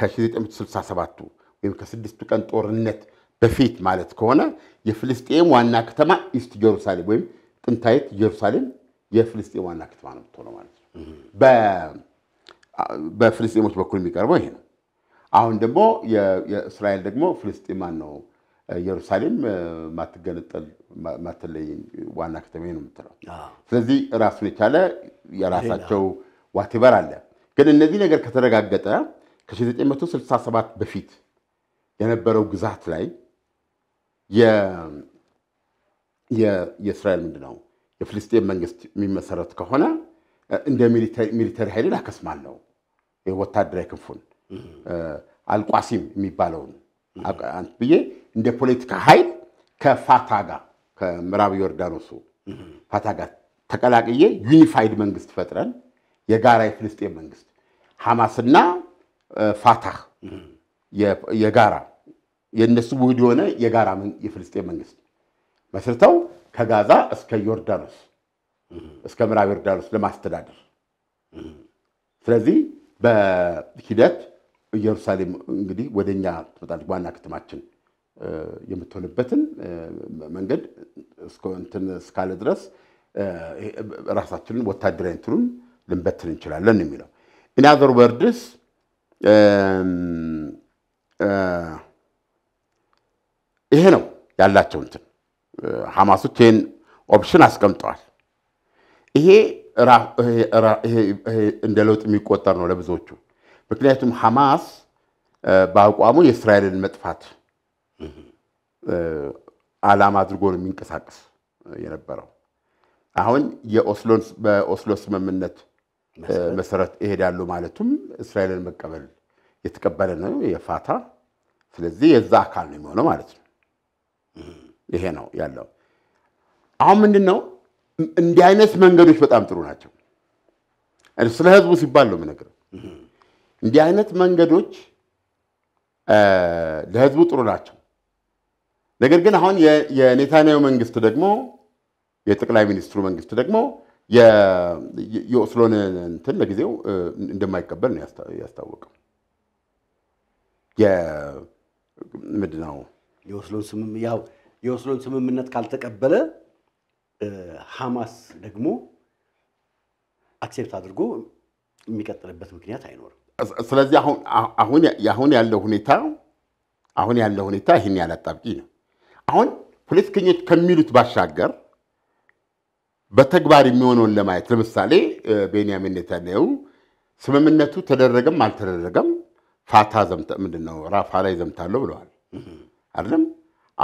ከ1967 ወይም ከስድስቱ ቀን ጦርነት በፊት ማለት ከሆነ የፍልስጤም ዋና ከተማ ኢስት ጀሩሳሌም ወይም ጥንታዊት ኢየሩሳሌም የፍልስጤም ዋና ከተማ ነው የምትሆነው ማለት ነው። በፍልስጤሞች በኩል የሚቀርበው ይሄ ነው። አሁን ደግሞ የእስራኤል ደግሞ ፍልስጤም ነው ኢየሩሳሌም ማትገነጠል ማትለይ ዋና ከተማ ነው የምትለው። ስለዚህ ራሱን የቻለ የራሳቸው ዋቴበር አለ። ግን እነዚህ ነገር ከተረጋገጠ ከ967 በፊት የነበረው ግዛት ላይ የእስራኤል ምንድን ነው የፍልስጤን መንግስት የሚመሰረት ከሆነ እንደ ሚሊተሪ ኃይልን አከስማለሁ ወታደራዊ ክንፉን አልቋሲም የሚባለውን ብዬ እንደ ፖለቲካ ኃይል ከፋታ ጋር ከምዕራብ ዮርዳኖሱ ፋታ ጋር ተቀላቅዬ ዩኒፋይድ መንግስት ፈጥረን የጋራ የፍልስጤን መንግስት ሐማስና ፋታህ የጋራ የእነሱ ውህድ የሆነ የጋራ የፍልስጤን መንግስት መስርተው ከጋዛ እስከ ዮርዳኖስ እስከ ምዕራብ ዮርዳኖስ ለማስተዳደር ስለዚህ በሂደት ኢየሩሳሌም እንግዲህ ወደኛ ትመጣለች ዋና ከተማችን የምትሆንበትን መንገድ እንትን እስካለ ድረስ ራሳችንን ወታደራዊ እንትኑን ልንበትን እንችላለን የሚለው ኢናዘር ወርድስ ይሄ ነው ያላቸው እንትን ሐማሶች ይህን ኦፕሽን አስቀምጠዋል። ይሄ እንደ ለውጥ የሚቆጠር ነው ለብዙዎቹ። ምክንያቱም ሐማስ በአቋሙ የእስራኤልን መጥፋት ዓላማ አድርጎ ነው የሚንቀሳቀስ የነበረው። አሁን በኦስሎ ስምምነት መሰረት ይሄዳሉ ማለቱም እስራኤልን መቀበል የተቀበለ ነው የፋታ ስለዚህ የዛ አካል ነው የሚሆነው ማለት ነው። ይሄ ነው ያለው። አሁን ምንድን ነው እንዲህ አይነት መንገዶች በጣም ጥሩ ናቸው። ስለ ህዝቡ ሲባል ነው የምነግረው። እንዲህ አይነት መንገዶች ለህዝቡ ጥሩ ናቸው። ነገር ግን አሁን የኔታንያሁ መንግስት ደግሞ የጠቅላይ ሚኒስትሩ መንግስት ደግሞ የኦስሎን እንትን ለጊዜው እንደማይቀበል ነው ያስታወቀው። ምንድን ነው የኦስሎን ያው ስምምነት ካልተቀበለ ሐማስ ደግሞ አክሴፕት አድርጎ የሚቀጥልበት ምክንያት አይኖርም። ስለዚህ አሁን ያለው ሁኔታ አሁን ያለው ሁኔታ ይህን ያህል ነው። አሁን ፖለቲከኞች ከሚሉት ባሻገር በተግባር የሚሆነውን ለማየት ለምሳሌ ቤንያሚን ኔታንያሁ ስምምነቱ ተደረገም አልተደረገም ፋታ ምንድን ነው ራፋ ላይ ዘምታለሁ ብለዋል። አይደለም።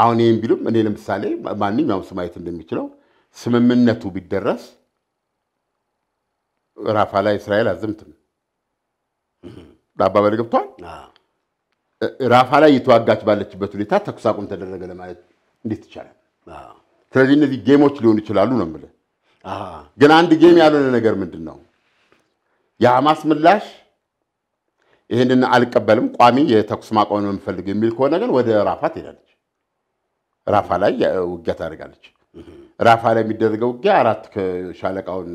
አሁን ይህም ቢሉም እኔ ለምሳሌ ማንኛውም ስማየት እንደሚችለው ስምምነቱ ቢደረስ ራፋ ላይ እስራኤል አዘምትም በአባባል ገብቷል። ራፋ ላይ እየተዋጋች ባለችበት ሁኔታ ተኩስ አቁም ተደረገ ለማለት እንዴት ይቻላል? ስለዚህ እነዚህ ጌሞች ሊሆኑ ይችላሉ ነው የምልህ። ግን አንድ ጌም ያልሆነ ነገር ምንድን ነው የሐማስ ምላሽ ይህንን አልቀበልም ቋሚ የተኩስ ማቆም ነው የምፈልግ የሚል ከሆነ ግን ወደ ራፋ ትሄዳለች። ራፋ ላይ ውጊያ ታደርጋለች። ራፋ ላይ የሚደረገው ውጊያ አራት ሻለቃውን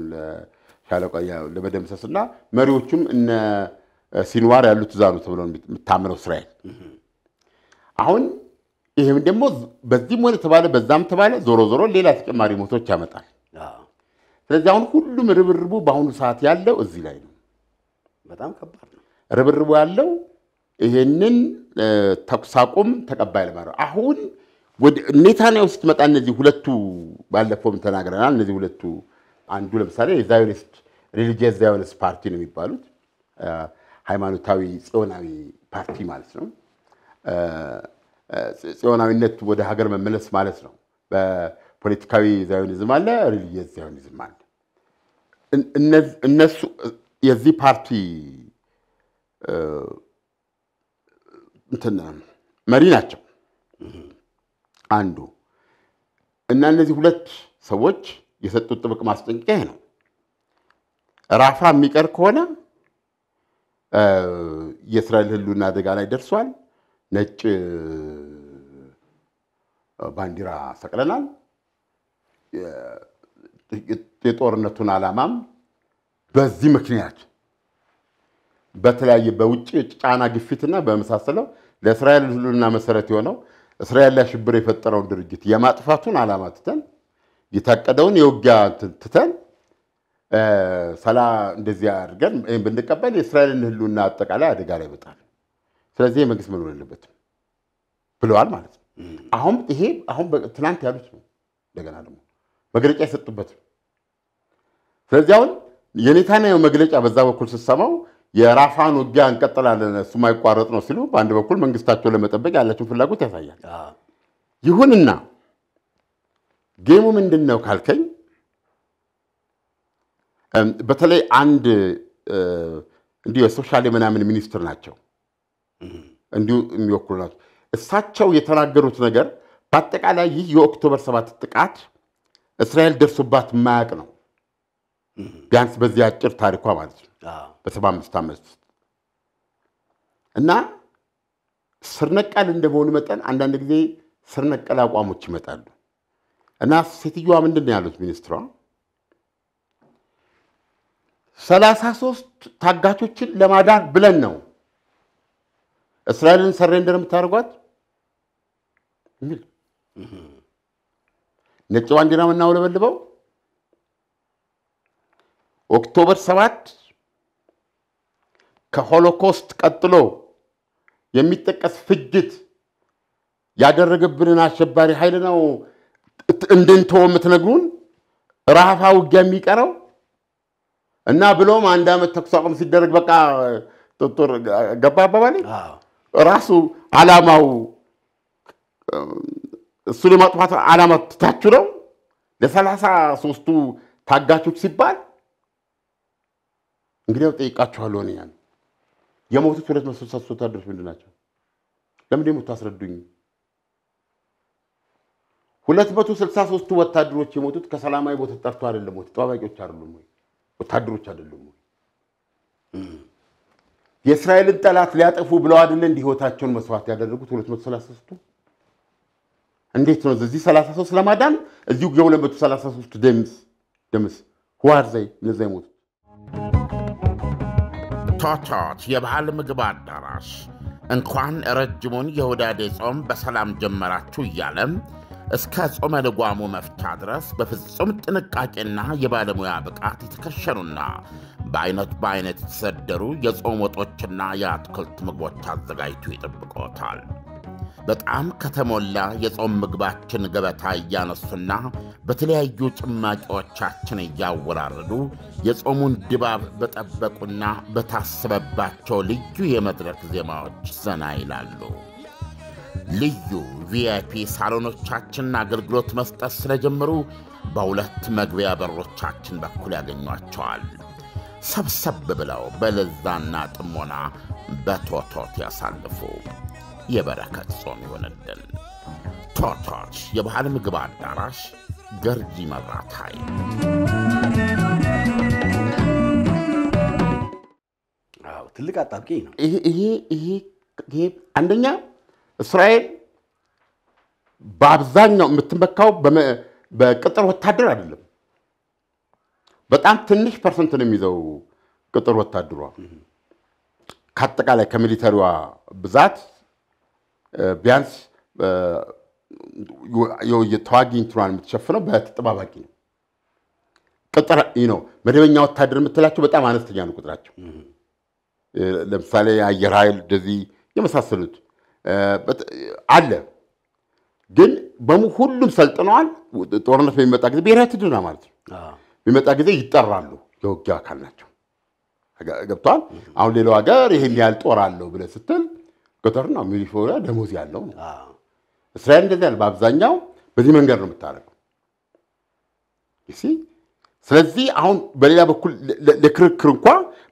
ለመደምሰስና መሪዎቹም እነ ሲንዋር ያሉት እዛ ነው ተብሎ የምታምነው እስራኤል። አሁን ይህም ደግሞ በዚህም ሆነ ተባለ በዛም ተባለ ዞሮ ዞሮ ሌላ ተጨማሪ ሞቶች ያመጣል። ስለዚህ አሁን ሁሉም ርብርቡ በአሁኑ ሰዓት ያለው እዚህ ላይ ነው። በጣም ከባድ ነው። ርብርቡ ያለው ይሄንን ተኩስ አቁም ተቀባይ ለማድረግ አሁን ኔታንያሁ ስትመጣ እነዚህ ሁለቱ ባለፈውም ተናግረናል። እነዚህ ሁለቱ አንዱ ለምሳሌ የዛዮኒስት ሪሊጂየስ ዛዮኒስት ፓርቲ ነው የሚባሉት ሃይማኖታዊ ጽዮናዊ ፓርቲ ማለት ነው። ጽዮናዊነት ወደ ሀገር መመለስ ማለት ነው። በፖለቲካዊ ዛዮኒዝም አለ፣ ሪሊጂየስ ዛዮኒዝም አለ። እነሱ የዚህ ፓርቲ እንትን መሪ ናቸው አንዱ እና እነዚህ ሁለት ሰዎች የሰጡት ጥብቅ ማስጠንቀቂያ ይሄ ነው። ራፋ የሚቀር ከሆነ የእስራኤል ሕልውና አደጋ ላይ ደርሷል። ነጭ ባንዲራ ሰቅለናል። የጦርነቱን ዓላማም በዚህ ምክንያት በተለያየ በውጭ ጫና ግፊትና በመሳሰለው ለእስራኤል ህልውና መሰረት የሆነው እስራኤል ላይ ሽብር የፈጠረውን ድርጅት የማጥፋቱን ዓላማ ትተን የታቀደውን የውጊያ ትተን ሰላ እንደዚህ አድርገን ይህም ብንቀበል የእስራኤልን ህልውና አጠቃላይ አደጋ ላይ ይመጣል። ስለዚህ መንግስት መኖር የለበትም ብለዋል ማለት ነው። አሁን ይሄ አሁን ትናንት ያሉት ነው። እንደገና ደግሞ መግለጫ የሰጡበት ስለዚህ አሁን የኔታንያው መግለጫ በዛ በኩል ስሰማው የራፋን ውጊያ እንቀጥላለን እሱ ማይቋረጥ ነው ሲሉ በአንድ በኩል መንግስታቸውን ለመጠበቅ ያላቸውን ፍላጎት ያሳያል። ይሁንና ጌሙ ምንድን ነው ካልከኝ በተለይ አንድ እንዲሁ የሶሻል ምናምን ሚኒስትር ናቸው እንዲሁ የሚወክሉ ናቸው። እሳቸው የተናገሩት ነገር በአጠቃላይ ይህ የኦክቶበር ሰባት ጥቃት እስራኤል ደርሶባት ማያቅ ነው፣ ቢያንስ በዚህ አጭር ታሪኳ ማለት ነው። በሰባ አምስት ዓመት ውስጥ እና ስርነቀል እንደመሆኑ መጠን አንዳንድ ጊዜ ስርነቀል አቋሞች ይመጣሉ እና ሴትዮዋ ምንድን ነው ያሉት ሚኒስትሯ ሰላሳ ሶስት ታጋቾችን ለማዳን ብለን ነው እስራኤልን ሰሬንደር የምታደርጓት የሚል ነጭ ባንዲራ የምናውለበልበው ኦክቶበር ሰባት ከሆሎኮስት ቀጥሎ የሚጠቀስ ፍጅት ያደረገብንን አሸባሪ ኃይል ነው እንድንተው የምትነግሩን? ረሃፋ ውጊያ የሚቀረው እና ብሎም አንድ ዓመት ተኩስ አቁም ሲደረግ በቃ ጦር ገባ አባባሌ ራሱ አላማው እሱ የማጥፋት አላማ ትታችሁ ነው ለሰላሳ ሶስቱ ታጋቾች ሲባል እንግዲያው ጠይቃችኋል የሞቱት ሁለት መቶ ስልሳ ሶስት ወታደሮች ምንድን ናቸው? ለምንድን የሞቱት አስረዱኝ። ሁለት መቶ ስልሳ ሶስቱ ወታደሮች የሞቱት ከሰላማዊ ቦታ ጠርቶ አይደለም ወይ? ጠባቂዎች አይደሉም ወይ? ወታደሮች አይደሉም ወይ? የእስራኤልን ጠላት ሊያጠፉ ብለው አይደለ እንዲህ ህይወታቸውን መስዋዕት ያደረጉት ሁለት መቶ ሰላሳ ሶስቱ እንዴት ነው እዚህ 33 ለማዳን እዚሁ የ233 ደምስ ደምስ ዋርዛይ እነዛ ይሞቱት ቶቶት የባህል ምግብ አዳራሽ እንኳን ረጅሙን የሁዳዴ ጾም በሰላም ጀመራችሁ እያለም እስከ ጾመ ልጓሙ መፍቻ ድረስ በፍጹም ጥንቃቄና የባለሙያ ብቃት የተከሸኑና በአይነት በአይነት የተሰደሩ የጾም ወጦችና የአትክልት ምግቦች አዘጋጅቶ ይጠብቆታል። በጣም ከተሞላ የጾም ምግባችን ገበታ እያነሱና በተለያዩ ጭማቂዎቻችን እያወራረዱ የጾሙን ድባብ በጠበቁና በታሰበባቸው ልዩ የመድረክ ዜማዎች ዘና ይላሉ። ልዩ ቪአይፒ ሳሎኖቻችንን አገልግሎት መስጠት ስለጀመሩ በሁለት መግቢያ በሮቻችን በኩል ያገኟቸዋል። ሰብሰብ ብለው በለዛና ጥሞና በቶቶት ያሳልፉ። የበረከት ጾም ይሆንልን። ቶርቶች የባህል ምግብ አዳራሽ ገርጂ መብራት ኃይል ትልቅ አጣብቂ ነው ይሄ። አንደኛ እስራኤል በአብዛኛው የምትመካው በቅጥር ወታደር አይደለም። በጣም ትንሽ ፐርሰንት ነው የሚይዘው ቅጥር ወታደሯ ከአጠቃላይ ከሚሊተሪዋ ብዛት ቢያንስ ተዋጊ እንትኗን የምትሸፍነው በተጠባባቂ ነው። ቅጥር ነው። መደበኛ ወታደር የምትላቸው በጣም አነስተኛ ነው ቁጥራቸው። ለምሳሌ የአየር ኃይል እንደዚህ የመሳሰሉት አለ። ግን ሁሉም ሰልጥነዋል። ጦርነት በሚመጣ ጊዜ ብሔራዊ ትድና ማለት ነው በሚመጣ ጊዜ ይጠራሉ። የውጊያው አካል ናቸው። ገብተዋል። አሁን ሌላው ሀገር ይህን ያህል ጦር አለው ብለህ ስትል ቅጥር ነው። ሚሊሾሪያ ደሞዝ ያለው ነው። እስራኤል እንደዚህ ያለ በአብዛኛው በዚህ መንገድ ነው የምታደርገው። ስለዚህ አሁን በሌላ በኩል ለክርክር እንኳ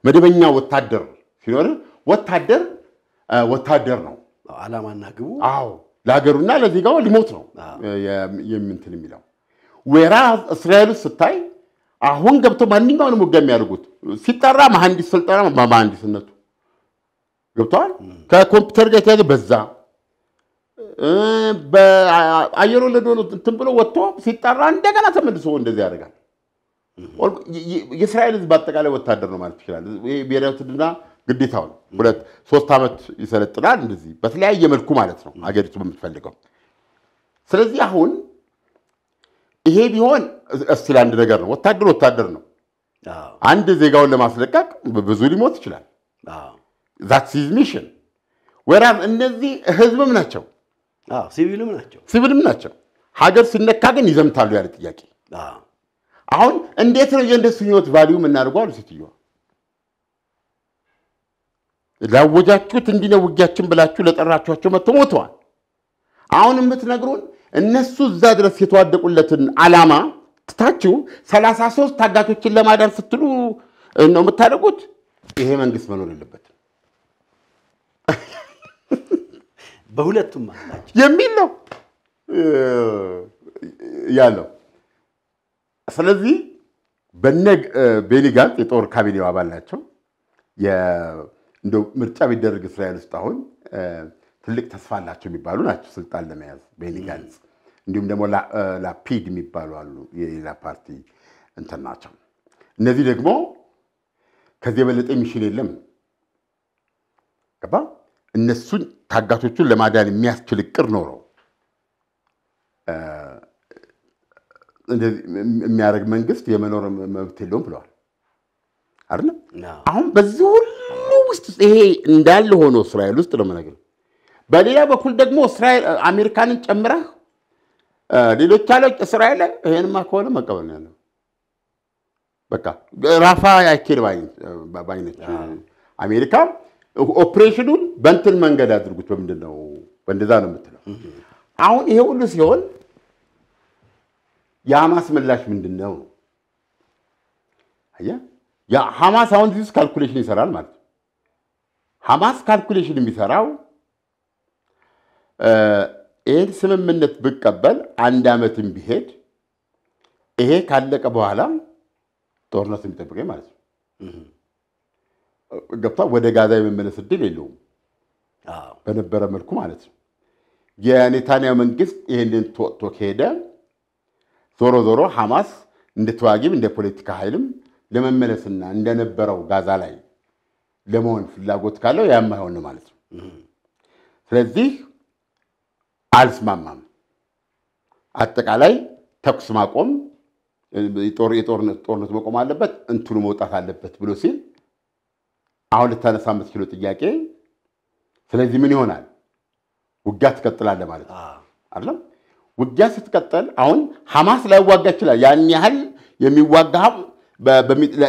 መደበኛ ወታደር ሲኖር ወታደር ወታደር ነው። አላማና ግቡ አዎ ለሀገሩና ለዜጋው ሊሞት ነው የምንትን የሚለው ወራ እስራኤል ውስጥ ስታይ አሁን ገብቶ ማንኛውንም ውጊያ የሚያደርጉት ሲጠራ መሐንዲስ ስልጠና በመሐንዲስነቱ ገብተዋል። ከኮምፒውተር ጋር የተያዘ በዛ አየር ወለድ ሆኖ እንትን ብሎ ወጥቶ ሲጠራ እንደገና ተመልሶ እንደዚህ ያደርጋል። የእስራኤል ህዝብ አጠቃላይ ወታደር ነው ማለት ይችላል። ብሔራዊ ውትድርና ግዴታው ነው። ሁለት ሶስት ዓመት ይሰለጥናል። እንደዚህ በተለያየ መልኩ ማለት ነው አገሪቱ በምትፈልገው። ስለዚህ አሁን ይሄ ቢሆን እስቲ አንድ ነገር ነው። ወታደር ወታደር ነው። አንድ ዜጋውን ለማስለቀቅ ብዙ ሊሞት ይችላል። ዛትስ ሂዝ ሚሽን ወራም እነዚህ ህዝብም ናቸው፣ ሲቪልም ናቸው፣ ሲቪልም ናቸው። ሀገር ሲነካ ግን ይዘምታሉ ያለ ጥያቄ። አሁን እንዴት ነው የእንደሱ ህይወት ቫሊዩ የምናደርገው አሉ ሴትዮዋ። ላወጃችሁት እንዲህ ነው ውጊያችን ብላችሁ ለጠራችኋቸው መጥተው ሞተዋል። አሁን የምትነግሩን እነሱ እዛ ድረስ የተዋደቁለትን አላማ ትታችሁ ሰላሳ ሶስት ታጋቾችን ለማዳን ስትሉ ነው የምታደርጉት። ይሄ መንግስት መኖር የለበት። በሁለቱም አላቸው የሚል ነው ያለው። ስለዚህ በነ ቤኒ ጋንት የጦር ካቢኔው አባል ናቸው። እንደው ምርጫ ቢደረግ እስራኤል ውስጥ አሁን ትልቅ ተስፋ አላቸው የሚባሉ ናቸው ስልጣን ለመያዝ ቤኒ ጋንት፣ እንዲሁም ደግሞ ላፒድ የሚባሉ አሉ የሌላ ፓርቲ እንትን ናቸው። እነዚህ ደግሞ ከዚህ የበለጠ ሚሽን የለም ገባ እነሱን ታጋቾቹን ለማዳን የሚያስችል እቅድ ኖረው የሚያደርግ መንግስት የመኖር መብት የለውም ብለዋል አይደለ? አሁን በዚህ ሁሉ ውስጥ ይሄ እንዳለ ሆኖ እስራኤል ውስጥ ነው የምነግርህ። በሌላ በኩል ደግሞ እስራኤል አሜሪካንን ጨምረህ ሌሎች አለ እስራኤል ይሄንማ ከሆነ መቀበል ነው ያለው። በቃ ራፋ ያኬድ ባይነች አሜሪካ ኦፕሬሽኑን በእንትን መንገድ አድርጉት። በምንድን ነው በእንደዛ ነው የምትለው። አሁን ይሄ ሁሉ ሲሆን የሐማስ ምላሽ ምንድን ነው? ሐማስ አሁን እዚህ ውስጥ ካልኩሌሽን ይሰራል ማለት ነው። ሐማስ ካልኩሌሽን የሚሰራው ይህን ስምምነት ብቀበል አንድ ዓመትም ቢሄድ ይሄ ካለቀ በኋላ ጦርነት የሚጠብቀኝ ማለት ነው ገብታ ወደ ጋዛ የመመለስ እድል የለውም በነበረ መልኩ ማለት ነው። የኔታንያሁ መንግስት ይህንን ተወጥቶ ከሄደ ዞሮ ዞሮ ሐማስ እንደ ተዋጊም እንደ ፖለቲካ ኃይልም ለመመለስና እንደነበረው ጋዛ ላይ ለመሆን ፍላጎት ካለው ያም አይሆን ማለት ነው። ስለዚህ አልስማማም። አጠቃላይ ተኩስ ማቆም፣ የጦርነት መቆም አለበት፣ እንትኑ መውጣት አለበት ብሎ ሲል አሁን ልታነሳ የምትችለው ጥያቄ ስለዚህ ምን ይሆናል? ውጊያ ትቀጥላለ ማለት ነው አይደለም? ውጊያ ስትቀጥል አሁን ሐማስ ላይዋጋ ይችላል። ያን ያህል የሚዋጋ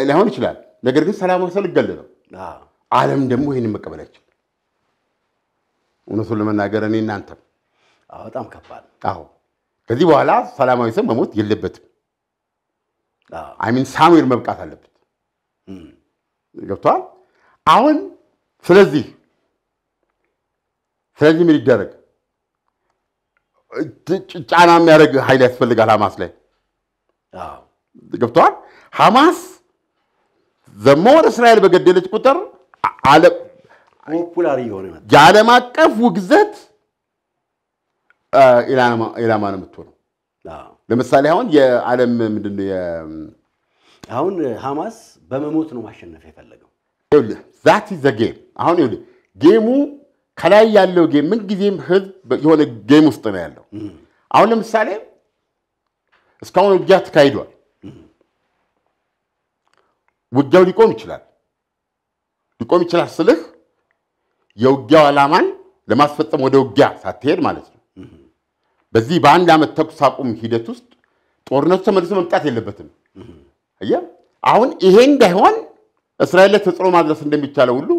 ላይሆን ይችላል። ነገር ግን ሰላማዊ ሰው ልገል ነው። ዓለም ደግሞ ይህን መቀበል አይችልም። እውነቱን ለመናገር እኔ እናንተም በጣም ከባድ። አዎ ከዚህ በኋላ ሰላማዊ ሰው መሞት የለበትም። አይሚን ሳሙኤል መብቃት አለበት። ገብቷል አሁን ስለዚህ ስለዚህ ምን ይደረግ? ጫና የሚያደርግ ኃይል ያስፈልጋል ሀማስ ላይ ገብተዋል። ሐማስ ዘሞር እስራኤል በገደለች ቁጥር የዓለም አቀፍ ውግዘት ኢላማ ነው የምትሆነው። ለምሳሌ አሁን የዓለም ምንድን አሁን ሀማስ በመሞት ነው ማሸነፍ የፈለገው ዛት ዘ ጌም። አሁን ይኸውልህ ጌሙ ከላይ ያለው ጌም ምንጊዜም ህዝብ የሆነ ጌም ውስጥ ነው ያለው። አሁን ለምሳሌ እስካሁን ውጊያ ተካሂዷል። ውጊያው ሊቆም ይችላል። ሊቆም ይችላል ስልህ የውጊያው ዓላማን ለማስፈጸም ወደ ውጊያ ሳትሄድ ማለት ነው። በዚህ በአንድ ዓመት ተኩስ አቁም ሂደት ውስጥ ጦርነቱ ተመልሶ መምጣት የለበትም። አሁን ይሄ እንዳይሆን እስራኤል ላይ ተጽዕኖ ማድረስ እንደሚቻለው ሁሉ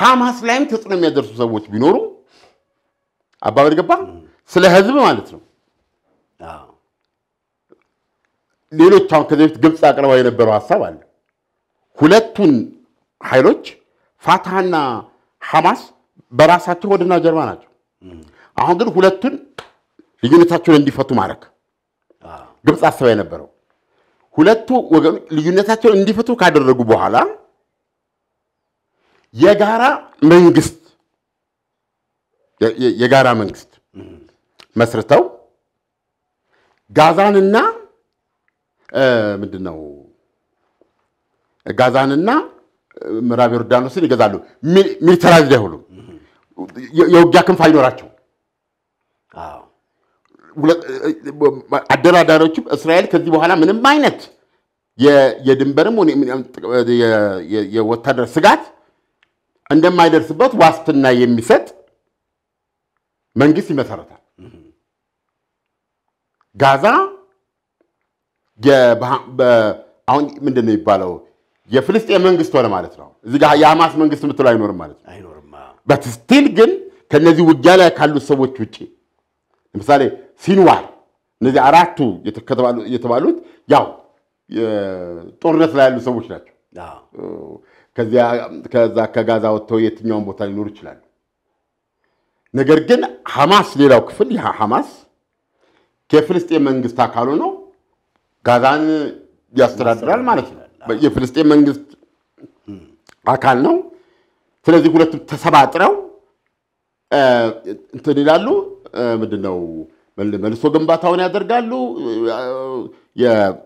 ሐማስ ላይም ተጽዕኖ የሚያደርሱ ሰዎች ቢኖሩ አባበል ገባ። ስለ ህዝብ ማለት ነው። ሌሎች አሁን ከዚህ በፊት ግብፅ አቅርባ የነበረው ሀሳብ አለ። ሁለቱን ኃይሎች ፋታህና ሐማስ በራሳቸው ወደና ጀርባ ናቸው። አሁን ግን ሁለቱን ልዩነታቸውን እንዲፈቱ ማድረግ ግብፅ አስባ የነበረው ሁለቱ ወገኖች ልዩነታቸውን እንዲፈቱ ካደረጉ በኋላ የጋራ መንግስት የጋራ መንግስት መስርተው ጋዛንና ምንድን ነው ጋዛንና ምዕራብ ዮርዳኖስን ይገዛሉ። ሚሊተራይዝ አይሆኑም። የውጊያ ክንፍ አይኖራቸው። አደራዳሪዎችም እስራኤል ከዚህ በኋላ ምንም አይነት የድንበርም የወታደር ስጋት እንደማይደርስበት ዋስትና የሚሰጥ መንግስት ይመሰረታል። ጋዛ አሁን ምንድን ነው የሚባለው? የፍልስጤን መንግስት ሆነ ማለት ነው። እዚህ ጋር የሐማስ መንግስት የምትለው አይኖርም ማለት ነው። በትስቲል ግን ከነዚህ ውጊያ ላይ ካሉት ሰዎች ውጭ ለምሳሌ ሲንዋር፣ እነዚህ አራቱ የተባሉት ያው ጦርነት ላይ ያሉ ሰዎች ናቸው። ከዛ ከጋዛ ወጥተው የትኛውን ቦታ ሊኖሩ ይችላሉ። ነገር ግን ሐማስ ሌላው ክፍል ሐማስ የፍልስጤን መንግስት አካሉ ነው፣ ጋዛን ያስተዳድራል ማለት ነው። የፍልስጤን መንግስት አካል ነው። ስለዚህ ሁለቱም ተሰባጥረው እንትን ይላሉ። ምንድነው መልሶ ግንባታውን ያደርጋሉ።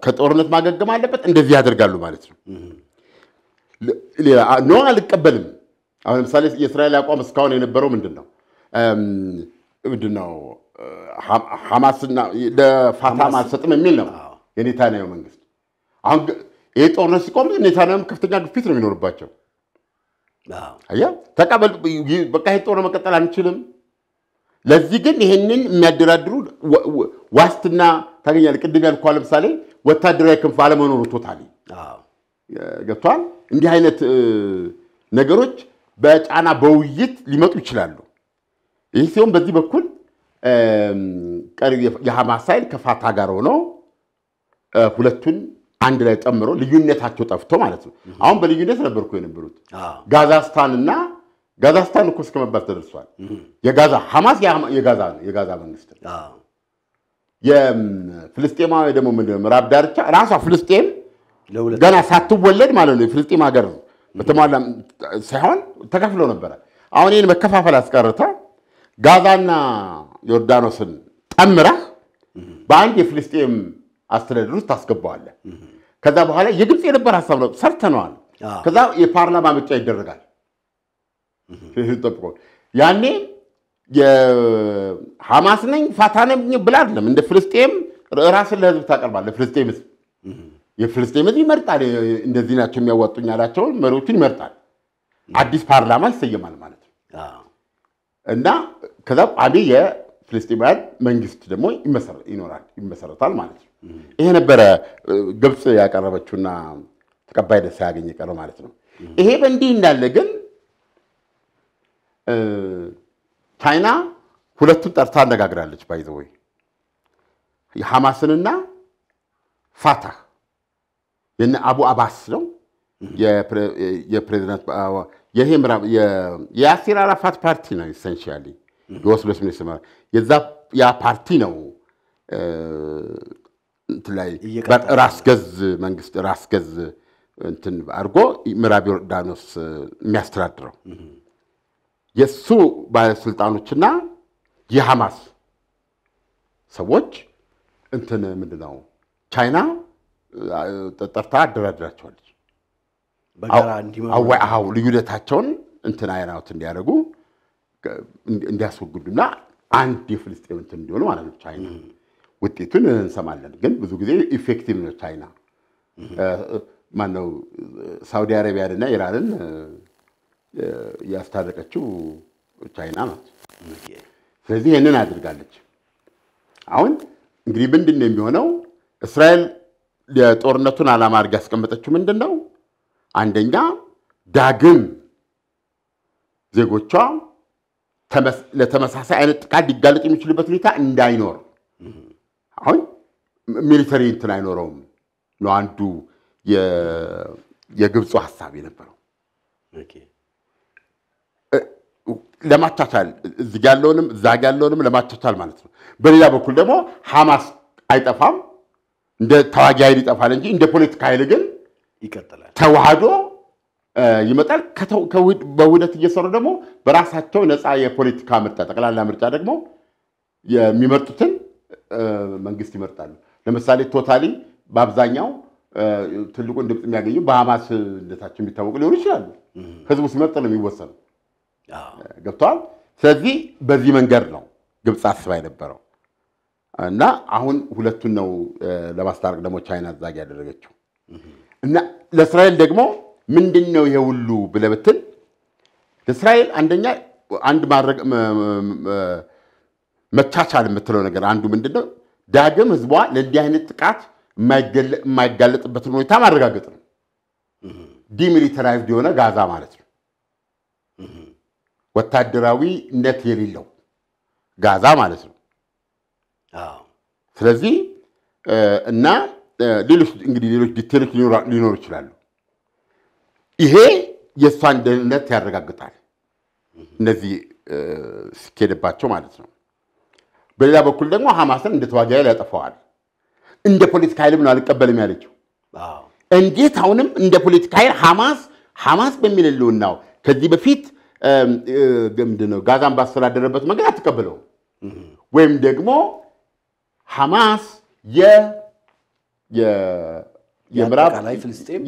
ከጦርነት ማገገም አለበት። እንደዚህ ያደርጋሉ ማለት ነው። ኖ አልቀበልም። አሁን ለምሳሌ የእስራኤል አቋም እስካሁን የነበረው ምንድን ነው? ምንድን ነው ሐማስና ለፋታ አልሰጥም የሚል ነው የኔታንያሁ መንግስት። አሁን ይህ ጦርነት ሲቆም ኔታንያሁም ከፍተኛ ግፊት ነው የሚኖርባቸው። አያ ተቀበል፣ በቃ ይህ ጦርነ መቀጠል አንችልም። ለዚህ ግን ይህንን የሚያደራድሩ ዋስትና ታገኛለህ። ቅድም ያልኳ ለምሳሌ ወታደራዊ ክንፍ አለመኖሩ ቶታሊ ገብቷል። እንዲህ አይነት ነገሮች በጫና በውይይት ሊመጡ ይችላሉ። ይህ ሲሆን በዚህ በኩል የሐማስ ኃይል ከፋታ ጋር ሆኖ ሁለቱን አንድ ላይ ጨምሮ ልዩነታቸው ጠፍቶ ማለት ነው። አሁን በልዩነት ነበርኩ የነበሩት ጋዛስታንና ጋዛስታን እኮ እስከ መባል ተደርሷል። የጋዛ ሐማስ የጋዛ ነው፣ የጋዛ መንግስት ነው። የፍልስጤማዊ ደግሞ ምዕራብ ዳርቻ ራሷ ፍልስጤም ገና ሳትወለድ ማለት ነው። የፍልስጤም ሀገር ነው በተሟላ ሳይሆን ተከፍሎ ነበረ። አሁን ይህን መከፋፈል አስቀርተ ጋዛና ዮርዳኖስን ጠምረህ በአንድ የፍልስጤም አስተዳደር ውስጥ ታስገባዋለህ። ከዛ በኋላ የግብፅ የነበር ሀሳብ ነው፣ ሰርተነዋል። ከዛ የፓርላማ ምርጫ ይደረጋል ጠብቆ ያኔ ሐማስ ነኝ ፋታ ነኝ ብላ አይደለም እንደ ፍልስጤም ራስን ለህዝብ ታቀርባለህ። ፍልስጤም የፍልስጤምን ይመርጣል። እንደዚህ ናቸው የሚያዋጡኝ ያላቸውን መሪዎቹን ይመርጣል። አዲስ ፓርላማ ይሰየማል ማለት ነው እና ከዛ ቋሚ የፍልስጤማውያን መንግስት ደግሞ ይኖራል ይመሰረታል ማለት ነው። ይሄ ነበረ ግብፅ ያቀረበችውና ተቀባይነት ሳያገኝ ቀረ ማለት ነው። ይሄ በእንዲህ እንዳለ ግን ቻይና ሁለቱን ጠርታ አነጋግራለች። ባይዘወይ ሀማስንና ፋታህ የነ አቡ አባስ ነው የፕሬዚዳንት ይሄ የያሲር አራፋት ፓርቲ ነው። ኢሰንሻሊ የወስዶ ስሜ የዛ ያ ፓርቲ ነው ላይ ራስ ገዝ መንግስት ራስ ገዝ እንትን አድርጎ ምዕራብ ዮርዳኖስ የሚያስተዳድረው የእሱ ባለስልጣኖችና የሐማስ ሰዎች እንትን ምንድነው ቻይና ጠርታ አደራድራቸዋለች። አዎ ልዩነታቸውን እንትን አይናት እንዲያደርጉ እንዲያስወግዱና አንድ የፍልስጤም እንትን እንዲሆኑ ማለት ነው። ቻይና ውጤቱን እንሰማለን፣ ግን ብዙ ጊዜ ኢፌክቲቭ ነው ቻይና ማነው ሳውዲ አረቢያንና ኢራንን ያስታረቀችው ቻይና ናት። ስለዚህ ይህንን አድርጋለች። አሁን እንግዲህ ምንድን ነው የሚሆነው እስራኤል የጦርነቱን ዓላማ አድርጋ ያስቀመጠችው ምንድን ነው? አንደኛ ዳግም ዜጎቿ ለተመሳሳይ አይነት ጥቃት ሊጋለጥ የሚችልበት ሁኔታ እንዳይኖር አሁን ሚሊተሪ እንትን አይኖረውም ነው አንዱ የግብፁ ሀሳብ የነበረው። ለማቻቻል እዚህ ያለውንም እዛ ያለውንም ለማቻቻል ማለት ነው። በሌላ በኩል ደግሞ ሐማስ አይጠፋም እንደ ተዋጊ ኃይል ይጠፋል እንጂ እንደ ፖለቲካ ኃይል ግን ይቀጥላል። ተዋህዶ ይመጣል። በውህደት እየሰሩ ደግሞ በራሳቸው ነፃ የፖለቲካ ምርጫ፣ ጠቅላላ ምርጫ ደግሞ የሚመርጡትን መንግስት ይመርጣሉ። ለምሳሌ ቶታሊ በአብዛኛው ትልቁን ድምፅ የሚያገኙ በሐማስ እንደታቸው የሚታወቁ ሊሆኑ ይችላሉ። ህዝቡ ሲመርጥ ነው የሚወሰኑ። ገብተዋል። ስለዚህ በዚህ መንገድ ነው ግብፅ አስባ የነበረው። እና አሁን ሁለቱን ነው ለማስታረቅ ደግሞ ቻይና ዛግ ያደረገችው። እና ለእስራኤል ደግሞ ምንድን ነው ይሄ ሁሉ ብለህ ብትል ለእስራኤል አንደኛ አንድ ማድረግ መቻቻል የምትለው ነገር አንዱ ምንድን ነው ዳግም ህዝቧ ለእንዲህ አይነት ጥቃት የማይጋለጥበትን ሁኔታ ማረጋገጥ ነው። ዲሚሊተራይዝድ የሆነ ጋዛ ማለት ነው። ወታደራዊነት የሌለው ጋዛ ማለት ነው። ስለዚህ እና ሌሎች እንግዲህ ሌሎች ዲቴሎች ሊኖሩ ይችላሉ። ይሄ የእሷን ደህንነት ያረጋግጣል። እነዚህ ሲኬድባቸው ማለት ነው። በሌላ በኩል ደግሞ ሐማስን እንደ ተዋጊ ኃይል ያጠፋዋል። እንደ ፖለቲካ ኃይልም ነው አልቀበልም ያለችው። እንዴት አሁንም እንደ ፖለቲካ ኃይል ሐማስ ሐማስ በሚል ህልውናው ከዚህ በፊት ምንድን ነው ጋዛን ባስተዳደረበት መንገድ አትቀበለውም ወይም ደግሞ ሐማስ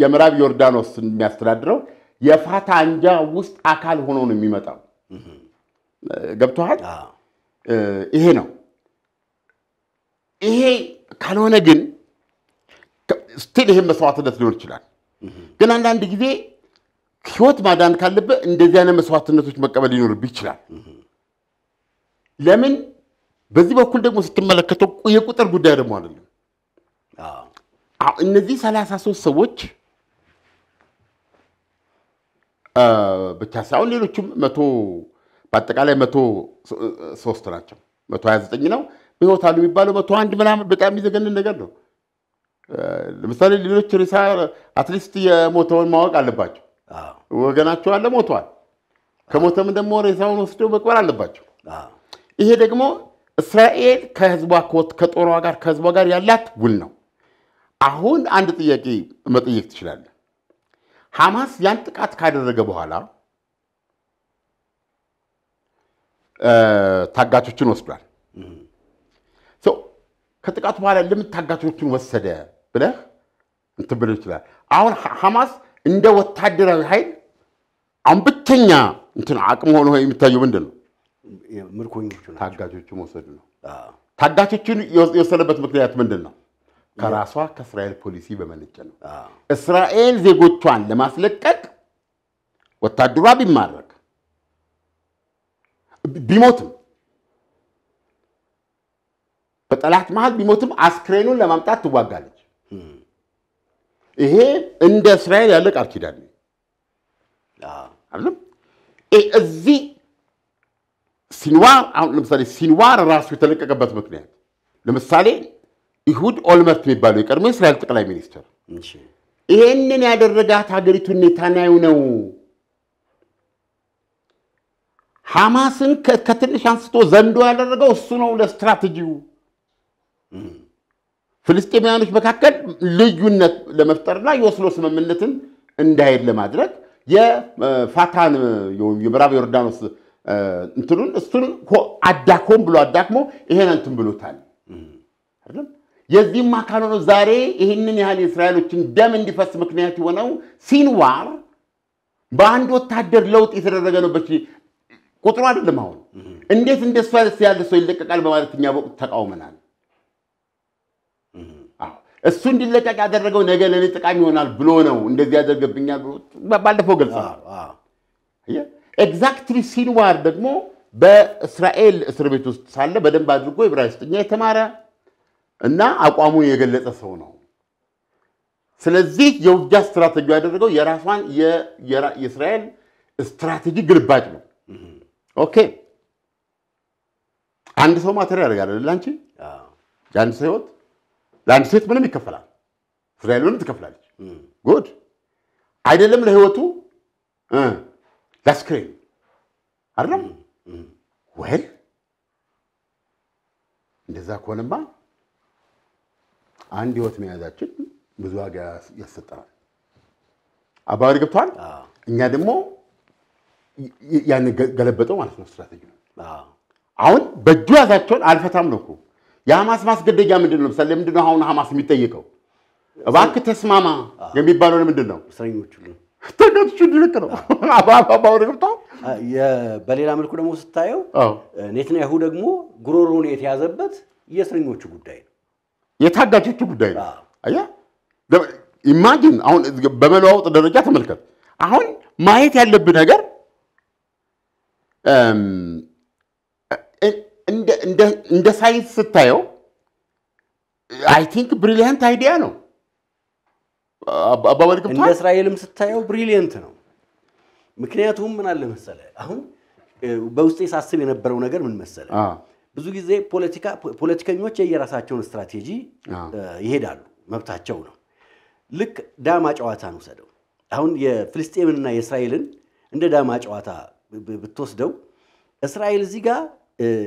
የምዕራብ ዮርዳኖስ የሚያስተዳድረው የፋታ አንጃ ውስጥ አካል ሆኖ ነው የሚመጣው። ገብቶሃል? ይሄ ነው። ይሄ ካልሆነ ግን ስትል ይሄን መስዋዕትነት ሊሆን ይችላል። ግን አንዳንድ ጊዜ ህይወት ማዳን ካለበት እንደዚህ አይነት መስዋዕትነቶች መቀበል ሊኖርብህ ይችላል። ለምን በዚህ በኩል ደግሞ ስትመለከተው የቁጥር ጉዳይ ደግሞ አይደለም። እነዚህ ሰላሳ ሶስት ሰዎች ብቻ ሳይሆን ሌሎችም መቶ በአጠቃላይ መቶ ሶስት ናቸው። መቶ ሀያ ዘጠኝ ነው በህይወት አሉ የሚባለው መቶ አንድ ምናምን በጣም የሚዘገንን ነገር ነው። ለምሳሌ ሌሎች ሬሳ አትሊስት የሞተውን ማወቅ አለባቸው። ወገናቸው አለ ሞተዋል። ከሞተም ደግሞ ሬሳውን ወስደው መቅበር አለባቸው። ይሄ ደግሞ እስራኤል ከህዝቧ ከጦሯ ጋር ከህዝቧ ጋር ያላት ውል ነው። አሁን አንድ ጥያቄ መጠየቅ ትችላለህ። ሐማስ ያን ጥቃት ካደረገ በኋላ ታጋቾችን ወስዷል። ከጥቃቱ በኋላ ለምን ታጋቾችን ወሰደ ብለህ እንትን ብሎ ይችላል። አሁን ሐማስ እንደ ወታደራዊ ኃይል አሁን ብቸኛ እንትን አቅም ሆኖ የሚታየው ምንድን ነው? ምርኮኞቹ ናቸው። ታጋቾቹ መውሰዱ ነው። ታጋቾቹን የወሰነበት ምክንያት ምንድን ነው? ከራሷ ከእስራኤል ፖሊሲ በመነጨ ነው። እስራኤል ዜጎቿን ለማስለቀቅ ወታደሯ ቢማረክ ቢሞትም በጠላት መሀል ቢሞትም አስክሬኑን ለማምጣት ትዋጋለች። ይሄ እንደ እስራኤል ያለ ቃል ኪዳን ነው እዚህ ሲንዋር አሁን ለምሳሌ ሲንዋር ራሱ የተለቀቀበት ምክንያት ለምሳሌ ይሁድ ኦልመርት የሚባለው የቀድሞ የእስራኤል ጠቅላይ ሚኒስትር ይሄንን ያደረጋት ሀገሪቱን ኔታንያሁ ነው። ሐማስን ከትንሽ አንስቶ ዘንዶ ያደረገው እሱ ነው። ለስትራቴጂው ፍልስጤማውያኖች መካከል ልዩነት ለመፍጠርና የኦስሎ ስምምነትን እንዳይሄድ ለማድረግ የፋታን የምዕራብ ዮርዳኖስ እንትኑን እሱን አዳክሞም ብሎ አዳክሞ ይሄን እንትን ብሎታል የዚህም አካል ሆኖ ዛሬ ይህንን ያህል የእስራኤሎችን ደም እንዲፈስ ምክንያት የሆነው ሲንዋር በአንድ ወታደር ለውጥ የተደረገ ነው። በች ቁጥሩ አይደለም። አሁን እንዴት እንደሱ ያለ ሰው ይለቀቃል በማለት እኛ በወቅት ተቃውመናል። እሱ እንዲለቀቅ ያደረገው ነገ ለእኔ ጠቃሚ ይሆናል ብሎ ነው እንደዚህ ያደርገብኛል ባለፈው ገልጸናል። ኤግዛክትሊ ሲንዋር ደግሞ በእስራኤል እስር ቤት ውስጥ ሳለ በደንብ አድርጎ ዕብራይስጥኛ የተማረ እና አቋሙን የገለጸ ሰው ነው። ስለዚህ የውጊያ ስትራቴጂ ያደረገው የራሷን የእስራኤል ስትራቴጂ ግልባጭ ነው። ኦኬ አንድ ሰው ማተር ያደርጋል አይደል? አንቺ የአንድ ሰው ህይወት ለአንድ ሴት ምንም ይከፈላል። እስራኤል ምንም ትከፍላለች። ጉድ አይደለም ለህይወቱ ለስክሪን አይደለም ወይ? እንደዛ ከሆነማ አንድ ህይወት መያዛችን ብዙ ዋጋ ያሰጠናል። አባሪ ገብቷል። እኛ ደግሞ ያን ገለበጠው ማለት ነው ስትራቴጂ አሁን በእጁ ያዛቸውን አልፈታም ነው እኮ የሐማስ ማስገደጃ ምንድን ነው? ለምንድን ነው አሁን ሐማስ የሚጠይቀው? እባክህ ተስማማ የሚባለው ምንድን ነው? እስረኞቹ ተገትሽ ልክ ነው አባሁን ገብታ በሌላ መልኩ ደግሞ ስታየው ኔትንያሁ ደግሞ ጉሮሮን የተያዘበት የእስረኞቹ ጉዳይ ነው፣ የታጋቾቹ ጉዳይ ነው። ኢማጂን አሁን በመለዋወጥ ደረጃ ተመልከት። አሁን ማየት ያለብህ ነገር እንደ ሳይንስ ስታየው አይ ቲንክ ብሪሊያንት አይዲያ ነው። አባባል ገብቷል። እንደ እስራኤልም ስታየው ብሪሊየንት ነው። ምክንያቱም ምን አለ መሰለ አሁን በውስጤ ሳስብ የነበረው ነገር ምን መሰለ ብዙ ጊዜ ፖለቲከኞች የየራሳቸውን ስትራቴጂ ይሄዳሉ፣ መብታቸው ነው። ልክ ዳማ ጨዋታን ውሰደው። አሁን የፍልስጤምንና የእስራኤልን እንደ ዳማ ጨዋታ ብትወስደው እስራኤል እዚህ ጋር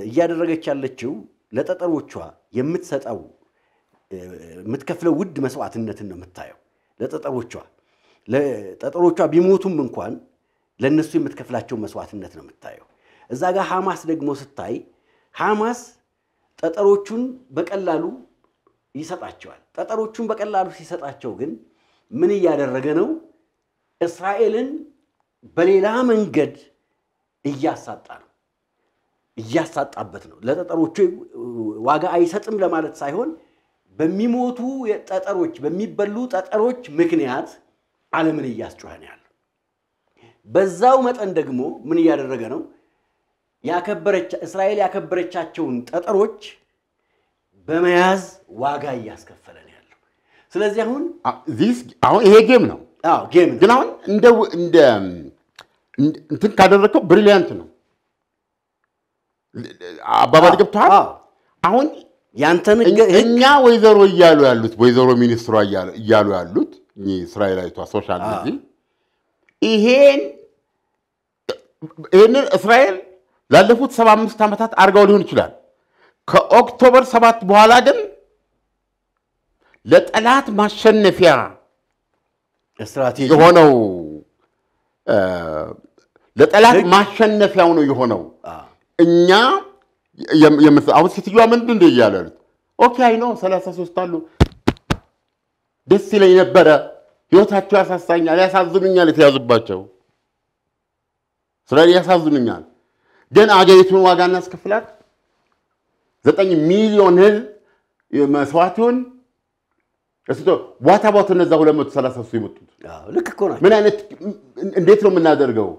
እያደረገች ያለችው ለጠጠሮቿ የምትሰጠው የምትከፍለው ውድ መስዋዕትነትን ነው የምታየው። ለጠጠሮቿ ለጠጠሮቿ ቢሞቱም እንኳን ለእነሱ የምትከፍላቸው መስዋዕትነት ነው የምታየው። እዛ ጋር ሐማስ ደግሞ ስታይ ሐማስ ጠጠሮቹን በቀላሉ ይሰጣቸዋል። ጠጠሮቹን በቀላሉ ሲሰጣቸው ግን ምን እያደረገ ነው? እስራኤልን በሌላ መንገድ እያሳጣ ነው፣ እያሳጣበት ነው። ለጠጠሮቹ ዋጋ አይሰጥም ለማለት ሳይሆን በሚሞቱ ጠጠሮች በሚበሉ ጠጠሮች ምክንያት ዓለምን እያስጮኸ ነው ያለው። በዛው መጠን ደግሞ ምን እያደረገ ነው? እስራኤል ያከበረቻቸውን ጠጠሮች በመያዝ ዋጋ እያስከፈለ ነው ያለው። ስለዚህ አሁን አሁን ይሄ ጌም ነው ጌም ግን አሁን እንደ እንደ እንትን ካደረግከው ብሪሊያንት ነው አባባል ገብቶሃል። አሁን ያንተን እኛ ወይዘሮ እያሉ ያሉት ወይዘሮ ሚኒስትሯ እያሉ ያሉት እስራኤላዊቷ ሶሻል ሚዲ ይሄን ይህንን እስራኤል ላለፉት ሰባ አምስት ዓመታት አድርገው ሊሆን ይችላል። ከኦክቶበር ሰባት በኋላ ግን ለጠላት ማሸነፊያ የሆነው ለጠላት ማሸነፊያው ነው የሆነው እኛ አሁን ሴትዮዋ ምንድን እንደ እያለ ያሉት ኦኬ አይ ነው ሰላሳ ሶስት አሉ ደስ ይለኝ ነበረ። ህይወታቸው ያሳሳኛል፣ ያሳዝኑኛል። የተያዙባቸው ስለዚህ ያሳዝኑኛል። ግን አገሪቱን ዋጋ እናስከፍላት። ዘጠኝ ሚሊዮን ህዝብ መስዋዕቱን እስቶ ዋታባት እነዛ ሁለት መቶ ሰላሳ ሶስት የመጡት ልክ እኮ ናቸው። ምን አይነት እንዴት ነው የምናደርገው?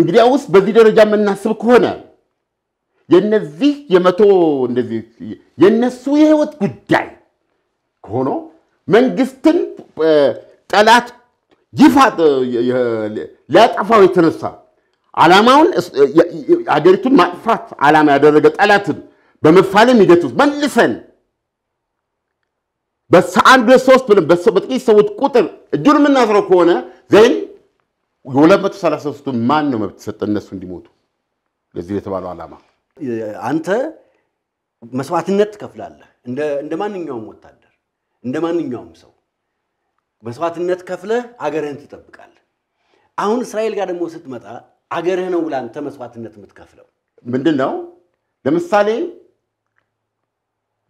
እንግዲያውስ በዚህ ደረጃ የምናስብ ከሆነ የነዚህ የመቶ እንደዚህ የነሱ የህይወት ጉዳይ ሆኖ መንግስትን ጠላት ይፋ ሊያጠፋው የተነሳ አላማውን አገሪቱን ማጥፋት አላማ ያደረገ ጠላትን በመፋለም ሂደት ውስጥ መልሰን በአንድ ሁለት ሶስት ብለን በጥቂት ሰዎች ቁጥር እጁን የምናስረው ከሆነ ዘይን የ233ቱ ማን ነው መብት ሰጠ እነሱ እንዲሞቱ ለዚህ የተባለው ዓላማ አንተ መስዋዕትነት ትከፍላለህ፣ እንደ ማንኛውም ወታደር፣ እንደ ማንኛውም ሰው መስዋዕትነት ከፍለህ አገርህን ትጠብቃለህ። አሁን እስራኤል ጋር ደግሞ ስትመጣ አገርህ ነው ለአንተ መስዋዕትነት የምትከፍለው። ምንድን ነው? ለምሳሌ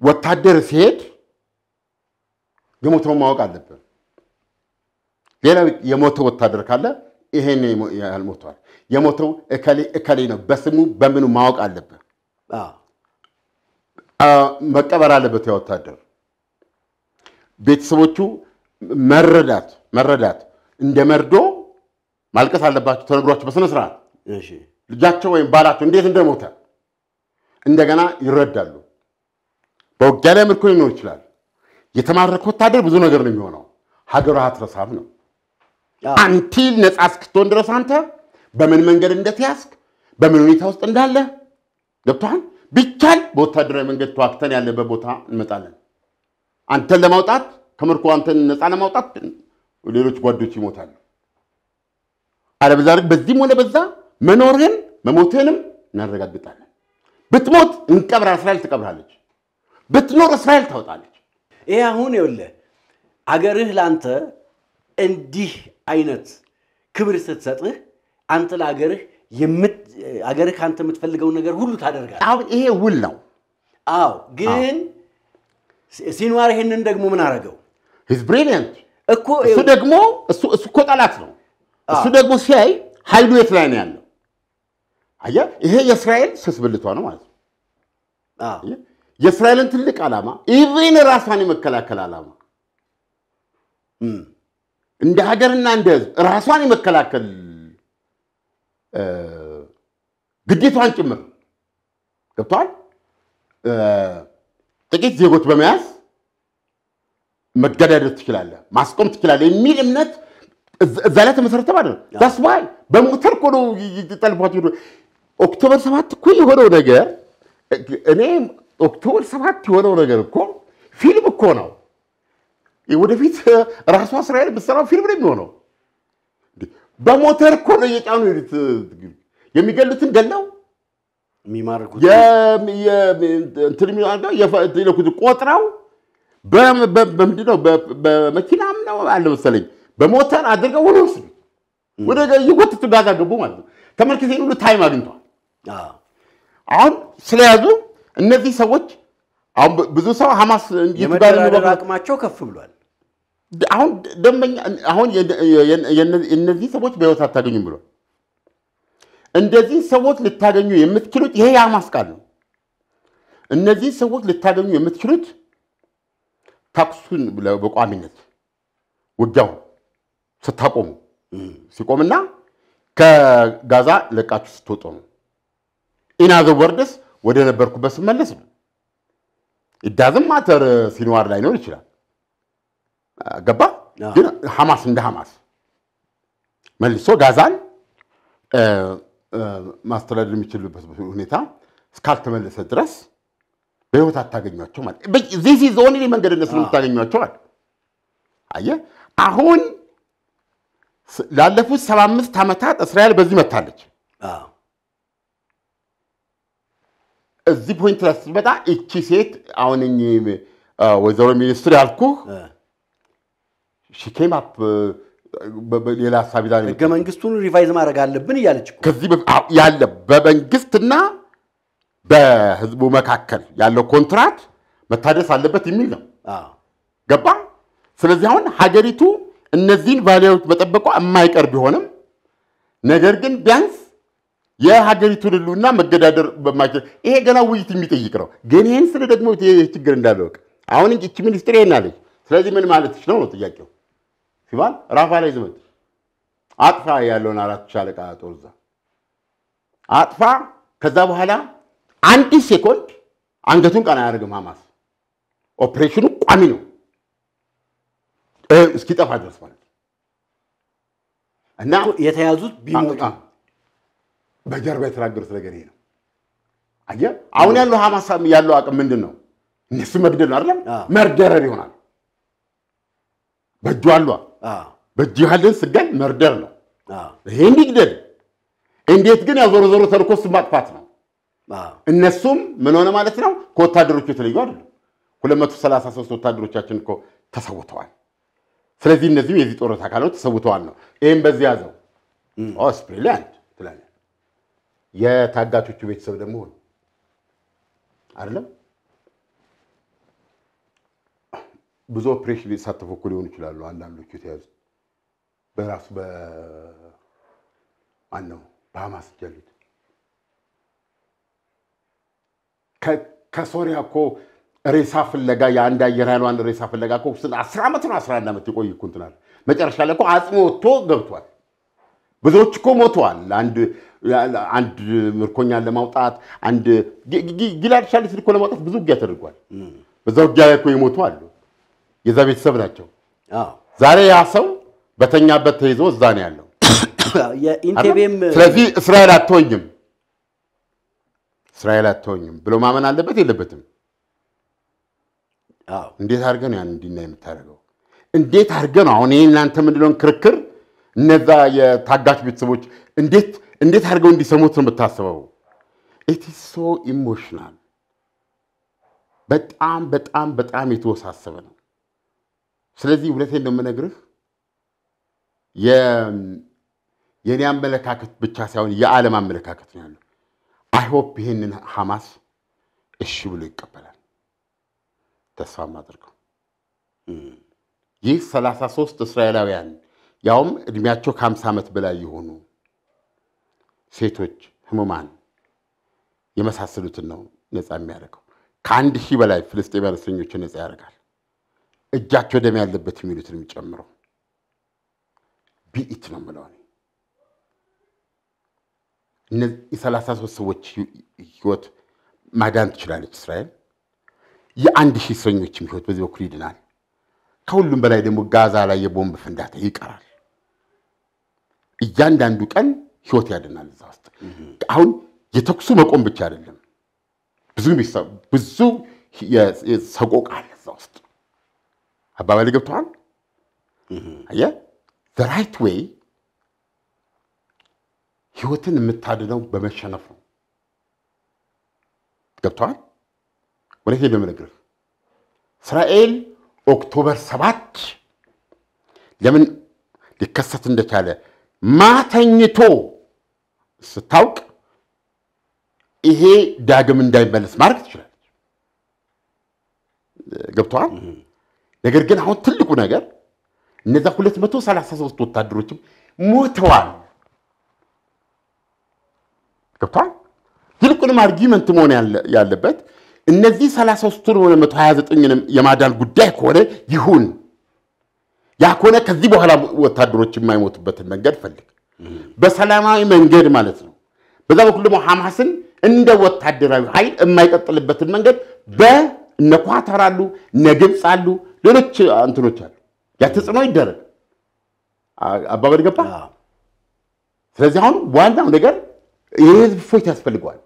ወታደር ሲሄድ የሞተውን ማወቅ አለብን። ሌላ የሞተ ወታደር ካለ ይሄን ያህል ሞቷል። የሞተው እከሌ እከሌ ነው። በስሙ በምኑ ማወቅ አለብህ። መቀበር አለበት። ያ ወታደር ቤተሰቦቹ መረዳት መረዳት እንደ መርዶ ማልቀስ አለባቸው። ተነግሯቸው በስነ ስርዓት ልጃቸው ወይም ባላቸው እንዴት እንደሞተ እንደገና ይረዳሉ። በውጊያ ላይ ምርኮ ሊኖር ይችላል። የተማረከ ወታደር ብዙ ነገር ነው የሚሆነው። ሀገሯ አትረሳም ነው አንቲል ነፃ እስክትሆን ድረስ አንተ በምን መንገድ እንደተያዝክ፣ በምን ሁኔታ ውስጥ እንዳለ ገብቶሃል። ቢቻል በወታደራዊ መንገድ ተዋክተን ያለበት ቦታ እንመጣለን። አንተን ለማውጣት ከምርኮ አንተን ነፃ ለማውጣት ሌሎች ጓዶች ይሞታሉ። አለበዛርግ በዚህም ሆነ በዛ መኖርህን መሞትህንም እናረጋግጣለን። ብትሞት እንቀብራ እስራኤል ትቀብራለች፣ ብትኖር እስራኤል ታወጣለች። ይሄ አሁን ይኸውልህ አገርህ ለአንተ እንዲህ አይነት ክብር ስትሰጥህ አንተ ለአገርህ አገርህ ከአንተ የምትፈልገውን ነገር ሁሉ ታደርጋለህ። አሁን ይሄ ውል ነው። አዎ፣ ግን ሲንዋር ይሄንን ደግሞ ምን አደረገው? ሂዝ ብሪሊየንት እኮ እሱ ደግሞ እሱ እኮ ጠላት ነው። እሱ ደግሞ ሲያይ ኃይሉ የት ላይ ነው ያለው? አያ ይሄ የእስራኤል ስስ ብልቷ ነው ማለት ነው። የእስራኤልን ትልቅ ዓላማ ኢቭን ራሷን የመከላከል ዓላማ እንደ ሀገርና እንደ ህዝብ ራሷን የመከላከል ግዴታዋን ጭምር ገብተዋል። ጥቂት ዜጎች በመያዝ መገዳደር ትችላለህ፣ ማስቆም ትችላለህ የሚል እምነት እዛ ላይ ተመሰረተ ማለት ነው። ዛስዋይ በሞተር ኮ ነው ጠልፏቸው። ኦክቶበር ሰባት እኮ የሆነው ነገር እኔ ኦክቶበር ሰባት የሆነው ነገር እኮ ፊልም እኮ ነው። ወደፊት ራሷ እስራኤል የምትሰራው ፊልም ነው የሚሆነው በሞተር እኮ ነው እየጫኑ ሄዱት። የሚገሉትን ገለው የሚማርኩት ቆጥረው በምንድን ነው በመኪናም ነው አለ መሰለኝ በሞተር አድርገው ወደ ውስጥ ወደ እየጎተቱ ጋዛ ገቡ ማለት ነው። ተመልክቴን ሁሉ ታይም አግኝቷል። አሁን ስለያዙ እነዚህ ሰዎች አሁን ብዙ ሰው ሀማስ የመደራደር አቅማቸው ከፍ ብሏል። አሁን ደንበኛ አሁን እነዚህ ሰዎች በህይወት አታገኙም ብሏል። እንደዚህ ሰዎች ልታገኙ የምትችሉት ይሄ የሐማስ ቃል ነው። እነዚህ ሰዎች ልታገኙ የምትችሉት ተኩሱን በቋሚነት ውጊያውን ስታቆሙ ሲቆምና ከጋዛ ለቃችሁ ስትወጡ ነው። ኢናዘ ወርደስ ወደ ነበርኩበት ስመለስ ነው። ኢዳዝም ማተር ሲንዋር ላይኖር ይችላል ገባ። ግን ሐማስ እንደ ሐማስ መልሶ ጋዛን ማስተዳደር የሚችልበት ሁኔታ እስካልተመለሰ ድረስ በህይወት አታገኟቸው ማለት ዚህ ዞን መንገድ መንገድነት ስለምታገኟቸዋል። አየህ አሁን ላለፉት ሰባ አምስት ዓመታት እስራኤል በዚህ መታለች። እዚህ ፖይንት ላይ ስትመጣ እቺ ሴት አሁን ወይዘሮ ሚኒስትር ያልኩህ ሺኬም አፕ uh, ሌላ ሀሳብ ይዛ ህገ መንግስቱን ሪቫይዝ ማድረግ አለብን እያለች ከዚህ ያለ በመንግስትና በህዝቡ መካከል ያለው ኮንትራት መታደስ አለበት የሚል ነው። ገባ። ስለዚህ አሁን ሀገሪቱ እነዚህን ቫሊያዎች መጠበቋ የማይቀር ቢሆንም ነገር ግን ቢያንስ የሀገሪቱን ህልውና መገዳደር በማይችል ይሄ ገና ውይይት የሚጠይቅ ነው። ግን ይህን ስለ ደግሞ ችግር አሁን እቺ ሚኒስትር ይሄን አለች። ስለዚህ ምን ማለትሽ ነው ነው ጥያቄው። ሲባል ራፋ ላይ ዝመት አጥፋ ያለውን አራት ሻለቃ ጦር እዛ አጥፋ። ከዛ በኋላ አንድ ሴኮንድ አንገቱን ቀና አያደርግም ሐማስ። ኦፕሬሽኑ ቋሚ ነው እስኪጠፋ ድረስ ማለት እና የተያዙት ቢሞቱ በጀርባ የተናገሩት ነገር ይሄ ነው። አየህ አሁን ያለው ሐማስ ያለው አቅም ምንድን ነው? እነሱ መግደል አይደለም መርደረር ይሆናል። በእጁ አሏ በእጅ ያለን ስጋን መርደር ነው። ይሄ እንዲግደል እንዴት ግን ያዞሮ ዞሮ ተልኮስ ማጥፋት ነው። እነሱም ምን ሆነ ማለት ነው ከወታደሮቹ የተለዩ አይደሉም። 233 ወታደሮቻችን እኮ ተሰውተዋል። ስለዚህ እነዚህም የዚህ ጦርነት አካሎች ተሰውተዋል ነው። ይህም በዚህ ያዘው ስፕሪላንድ ትላለህ። የታጋቾቹ ቤተሰብ ደግሞ አይደለም ብዙ ኦፕሬሽን ሊሳተፉ እኮ ሊሆኑ ይችላሉ። አንዳንዶቹ የተያዙ በራሱ በማን ነው በሐማስ እጅ ያሉት ከሶሪያ እኮ ሬሳ ፍለጋ የአንድ አየር ኃይሏን ሬሳ ፍለጋ እኮ አስር ዓመት ነው አስራ አንድ ዓመት የቆይ እኮ እንትን አለ። መጨረሻ ላይ እኮ አጽሞ ወጥቶ ገብቷል። ብዙዎች እኮ ሞተዋል። አንድ ምርኮኛን ለማውጣት አንድ ጊላድ ሻሊትን እኮ ለማውጣት ብዙ ውጊያ ተደርጓል። በዛ ውጊያ ላይ እኮ ይሞቱ አሉ። የዛ ቤተሰብ ናቸው። ዛሬ ያ ሰው በተኛበት ተይዞ እዛ ነው ያለው። ስለዚህ እስራኤል አትወኝም እስራኤል አትወኝም ብሎ ማመን አለበት የለበትም? እንዴት አድርገ ነው ያን እንዲና የምታደርገው? እንዴት አድርገ ነው አሁን ይህ እናንተ ምንድነውን ክርክር እነዛ የታጋች ቤተሰቦች እንዴት እንዴት አድርገው እንዲሰሙት ነው የምታስበው? ኢትስ ሶ ኢሞሽናል። በጣም በጣም በጣም የተወሳሰበ ነው። ስለዚህ እውነቴን ነው የምነግርህ የእኔ አመለካከት ብቻ ሳይሆን የዓለም አመለካከት ነው ያለው። አይሆፕ ይህንን ሐማስ እሺ ብሎ ይቀበላል። ተስፋ ማድርገው ይህ 33 እስራኤላውያን ያውም እድሜያቸው ከ50 ዓመት በላይ የሆኑ ሴቶች፣ ህሙማን የመሳሰሉትን ነው ነፃ የሚያደርገው። ከአንድ ሺህ በላይ ፍልስጤማውያን እስረኞችን ነፃ ያደርጋል። እጃቸው ደም ያለበት የሚሉትን የሚጨምረው ቢኢት ነው የምለው እነዚህ የሰላሳ ሶስት ሰዎች ህይወት ማዳን ትችላለች እስራኤል። የአንድ ሺህ እስረኞችም ህይወት በዚህ በኩል ይድናል። ከሁሉም በላይ ደግሞ ጋዛ ላይ የቦምብ ፍንዳታ ይቀራል። እያንዳንዱ ቀን ህይወት ያድናል እዛ ውስጥ። አሁን የተኩሱ መቆም ብቻ አይደለም፣ ብዙ ብዙ ሰቆቃ አለ እዛ ውስጥ አባባል ገብተዋል። አየህ ራይት ዌይ ህይወትን የምታድነው በመሸነፍ ነው። ገብተዋል። ወደቴ በምነግርህ እስራኤል ኦክቶበር ሰባት ለምን ሊከሰት እንደቻለ ማተኝቶ ስታውቅ ይሄ ዳግም እንዳይመለስ ማድረግ ትችላለች። ገብተዋል። ነገር ግን አሁን ትልቁ ነገር እነዛ 233 ወታደሮችም ሞተዋል። ገብቷል። ትልቁንም አርጊመንት መሆን ያለበት እነዚህ 33ቱን ሆነ 129ንም የማዳን ጉዳይ ከሆነ ይሁን። ያ ከሆነ ከዚህ በኋላ ወታደሮች የማይሞቱበትን መንገድ ፈልግ፣ በሰላማዊ መንገድ ማለት ነው። በዛ በኩል ደግሞ ሐማስን እንደ ወታደራዊ ኃይል የማይቀጥልበትን መንገድ በእነ ኳታር አሉ፣ እነ ግብፅ አሉ ሌሎች እንትኖች አሉ። ያ ተጽዕኖ ይደረግ አባባል ገባ። ስለዚህ አሁን ዋናው ነገር የህዝብ ፎይት ያስፈልገዋል።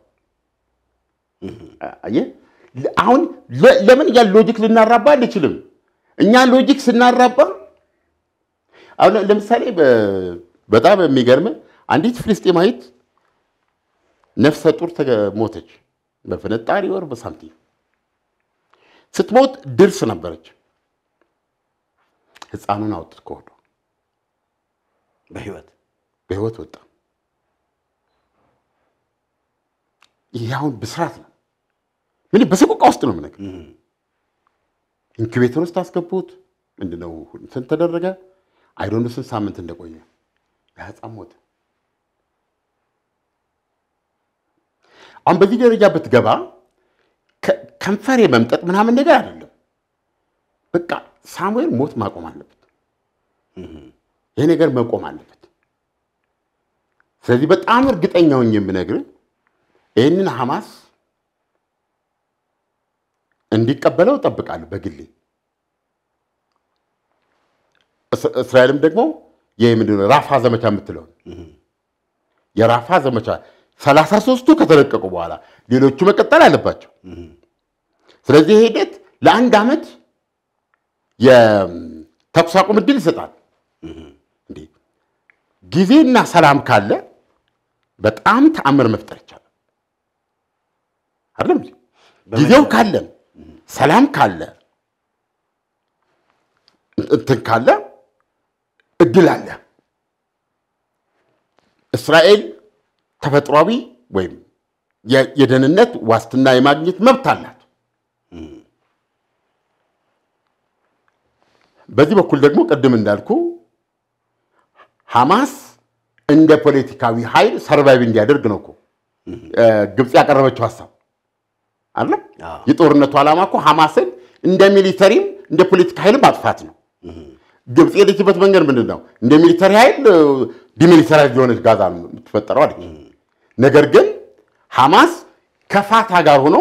አሁን ለምን ያ ሎጂክ ልናራባ አንችልም። እኛ ሎጂክ ስናራባ አሁን ለምሳሌ በጣም የሚገርም አንዲት ፍልስጤማዊት ነፍሰ ጡር ሞተች። በፍንጣሪ ወር በሳምቲ ስትሞት ድርስ ነበረች። ህፃኑን አውጥት ከሆዱ በህይወት በህይወት ወጣ። ይህ አሁን ብስራት ነው። ምን በሰቆቃ ውስጥ ነው ምነግ ኢንኩቤተር ውስጥ አስገቡት። ምንድነው እንትን ተደረገ። አይዶን ስንት ሳምንት እንደቆየ የህፃን ሞት። አሁን በዚህ ደረጃ ብትገባ ከንፈሬ መምጠጥ ምናምን ነገር አይደለም በቃ ሳሙኤል ሞት ማቆም አለበት። ይሄ ነገር መቆም አለበት። ስለዚህ በጣም እርግጠኛ ሆኜ የምነግርህ ይህንን ሐማስ እንዲቀበለው እጠብቃለሁ በግሌ። እስራኤልም ደግሞ የምንድነው ራፋ ዘመቻ የምትለው የራፋ ዘመቻ ሰላሳ ሶስቱ ከተለቀቁ በኋላ ሌሎቹ መቀጠል አለባቸው። ስለዚህ ሂደት ለአንድ ዓመት የተኩስ አቁም እድል ይሰጣል። ጊዜና ሰላም ካለ በጣም ተአምር መፍጠር ይቻላል። አይደለም ጊዜው ካለን ሰላም ካለ እንትን ካለ እድል አለ። እስራኤል ተፈጥሯዊ ወይም የደህንነት ዋስትና የማግኘት መብት አላት። በዚህ በኩል ደግሞ ቅድም እንዳልኩ ሐማስ እንደ ፖለቲካዊ ኃይል ሰርቫይቭ እንዲያደርግ ነው እኮ ግብፅ ያቀረበችው ሀሳብ አለ። የጦርነቱ ዓላማ እኮ ሐማስን እንደ ሚሊተሪም እንደ ፖለቲካ ኃይል ማጥፋት ነው። ግብፅ የሄደችበት መንገድ ምንድን ነው? እንደ ሚሊተሪ ኃይል ዲሚሊተራይዝ የሆነች ጋዛ የምትፈጠረው አለች። ነገር ግን ሐማስ ከፋታ ጋር ሆኖ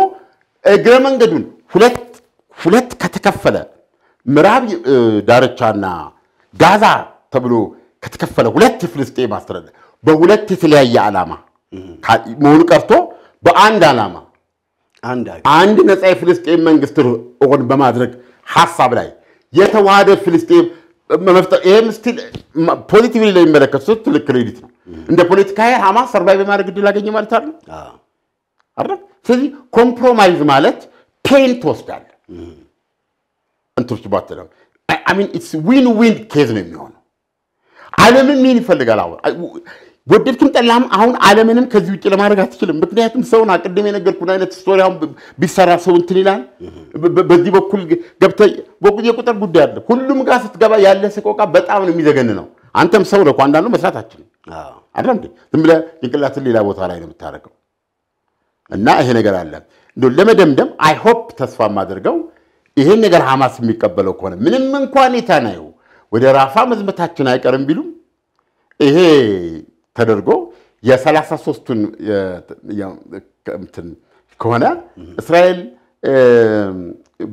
እግረ መንገዱን ሁለት ሁለት ከተከፈለ ምዕራብ ዳርቻና ጋዛ ተብሎ ከተከፈለ ሁለት የፍልስጤም አስተዳደር በሁለት የተለያየ ዓላማ መሆኑ ቀርቶ በአንድ ዓላማ አንድ ነፃ የፍልስጤም መንግስት ሆን በማድረግ ሀሳብ ላይ የተዋሃደ ፍልስጤም መፍጠር ይህም ስቲል ፖዚቲቭ ላይ የሚመለከቱት ትልቅ ክሬዲት ነው። እንደ ፖለቲካ ኃይል ሀማስ ሰርቫይቭ የማድረግ እድል አገኘ ማለት አለ ስለዚህ ኮምፕሮማይዝ ማለት ፔን ትወስዳለህ እንትኖች ባትለው አሚን ኢትስ ዊን ዊን ኬዝ ነው የሚሆነው። ዓለምም ይህን ይፈልጋል። አሁን ወደድክም ጠላም አሁን ዓለምንም ከዚህ ውጭ ለማድረግ አትችልም። ምክንያቱም ሰውን አቅድም የነገርኩን አይነት ስቶሪ አሁን ቢሰራ ሰው እንትን ይላል። በዚህ በኩል ገብተ የቁጥር ጉዳይ አለ። ሁሉም ጋር ስትገባ ያለ ሰቆቃ በጣም ነው የሚዘገን ነው። አንተም ሰው ነው። አንዳንዱ መስራት አችልም አይደል እንዴ? ዝም ብለህ ጭንቅላትን ሌላ ቦታ ላይ ነው የምታደርገው። እና ይሄ ነገር አለ ለመደምደም አይሆፕ ሆፕ ተስፋ የማደርገው ይሄን ነገር ሐማስ የሚቀበለው ከሆነ ምንም እንኳን የታናዩ ወደ ራፋ መዝመታችን አይቀርም ቢሉም ይሄ ተደርጎ የሰላሳ ሦስቱን ከሆነ እስራኤል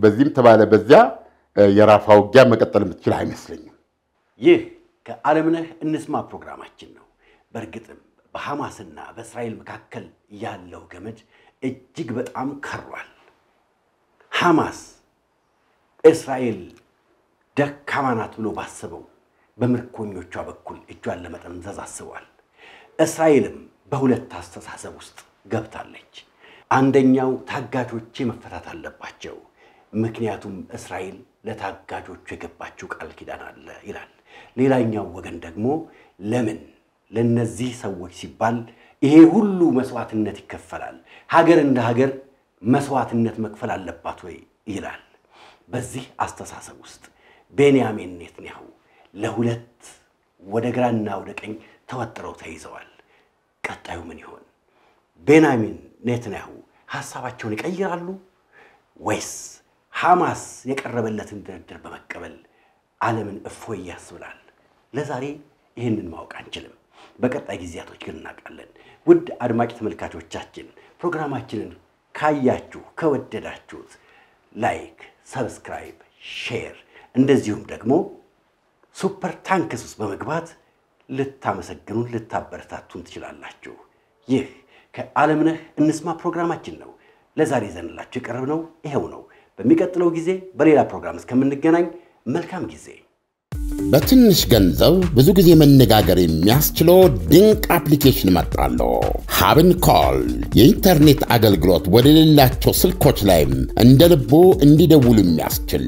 በዚህም ተባለ በዚያ የራፋ ውጊያ መቀጠል የምትችል አይመስለኝም። ይህ ከዓለምነህ እንስማ ፕሮግራማችን ነው። በእርግጥም በሐማስና በእስራኤል መካከል ያለው ገመድ እጅግ በጣም ከሯል። ሐማስ እስራኤል ደካማ ናት ብሎ ባሰበው በምርኮኞቿ በኩል እጇን ለመጠምዘዝ አስበዋል። እስራኤልም በሁለት አስተሳሰብ ውስጥ ገብታለች። አንደኛው ታጋቾቼ መፈታት አለባቸው፣ ምክንያቱም እስራኤል ለታጋቾቹ የገባችው ቃል ኪዳን አለ ይላል። ሌላኛው ወገን ደግሞ ለምን ለነዚህ ሰዎች ሲባል ይሄ ሁሉ መስዋዕትነት ይከፈላል፣ ሀገር እንደ ሀገር መስዋዕትነት መክፈል አለባት ወይ ይላል። በዚህ አስተሳሰብ ውስጥ ቤንያሚን ኔትንያሁ ለሁለት ወደ ግራና ወደ ቀኝ ተወጥረው ተይዘዋል። ቀጣዩ ምን ይሆን? ቤንያሚን ኔትንያሁ ሀሳባቸውን ይቀይራሉ ወይስ ሐማስ የቀረበለትን ድርድር በመቀበል ዓለምን እፎይ ያስብላል? ለዛሬ ይህንን ማወቅ አንችልም። በቀጣይ ጊዜያቶች ግን እናውቃለን። ውድ አድማጭ ተመልካቾቻችን ፕሮግራማችንን ካያችሁ ከወደዳችሁት ላይክ ሰብስክራይብ፣ ሼር እንደዚሁም ደግሞ ሱፐር ታንክስ ውስጥ በመግባት ልታመሰግኑን ልታበረታቱን ትችላላችሁ። ይህ ከዓለምነህ እንስማ ፕሮግራማችን ነው። ለዛሬ ይዘንላችሁ የቀረብነው ይኸው ነው። በሚቀጥለው ጊዜ በሌላ ፕሮግራም እስከምንገናኝ መልካም ጊዜ በትንሽ ገንዘብ ብዙ ጊዜ መነጋገር የሚያስችለው ድንቅ አፕሊኬሽን መጣለሁ። ሀብን ኮል የኢንተርኔት አገልግሎት ወደሌላቸው ስልኮች ላይም እንደ ልቡ እንዲደውሉ የሚያስችል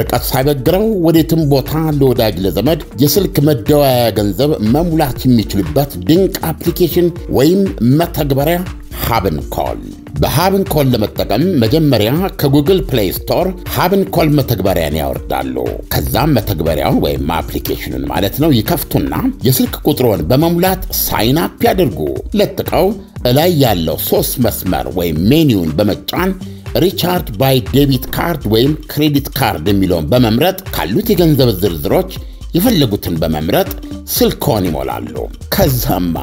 ርቀት ሳይበግረው ወዴትም ቦታ ለወዳጅ ለዘመድ የስልክ መደወያ ገንዘብ መሙላት የሚችሉበት ድንቅ አፕሊኬሽን ወይም መተግበሪያ ሃብን ኮል በሃብን ኮል ለመጠቀም መጀመሪያ ከጉግል ፕሌይ ስቶር ሃብን ኮል መተግበሪያን ያወርዳሉ። ከዛም መተግበሪያውን ወይም አፕሊኬሽኑን ማለት ነው ይከፍቱና የስልክ ቁጥሮን በመሙላት ሳይን አፕ ያድርጉ። ለጥቀው እላይ ያለው ሶስት መስመር ወይም ሜኒውን በመጫን ሪቻርድ ባይ ዴቢት ካርድ ወይም ክሬዲት ካርድ የሚለውን በመምረጥ ካሉት የገንዘብ ዝርዝሮች የፈለጉትን በመምረጥ ስልክዎን ይሞላሉ። ከዛማ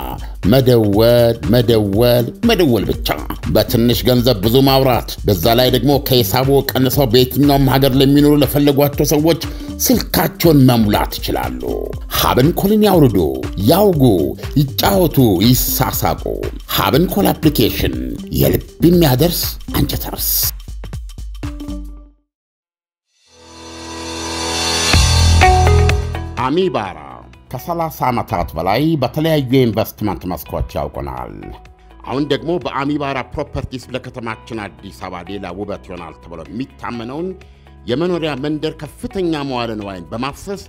መደወል መደወል መደወል ብቻ። በትንሽ ገንዘብ ብዙ ማውራት፣ በዛ ላይ ደግሞ ከሂሳቡ ቀንሰው በየትኛውም ሀገር ለሚኖሩ ለፈለጓቸው ሰዎች ስልካቸውን መሙላት ይችላሉ። ሀብን ኮልን ያውርዱ፣ ያውጉ፣ ይጫወቱ፣ ይሳሳቁ። ሀብን ኮል አፕሊኬሽን የልብ የሚያደርስ አንጀት አሚባራ ከ30 ዓመታት በላይ በተለያዩ የኢንቨስትመንት መስኮች ያውቁናል። አሁን ደግሞ በአሚባራ ፕሮፐርቲስ ለከተማችን አዲስ አበባ ሌላ ውበት ይሆናል ተብሎ የሚታመነውን የመኖሪያ መንደር ከፍተኛ መዋለ ንዋይን በማፍሰስ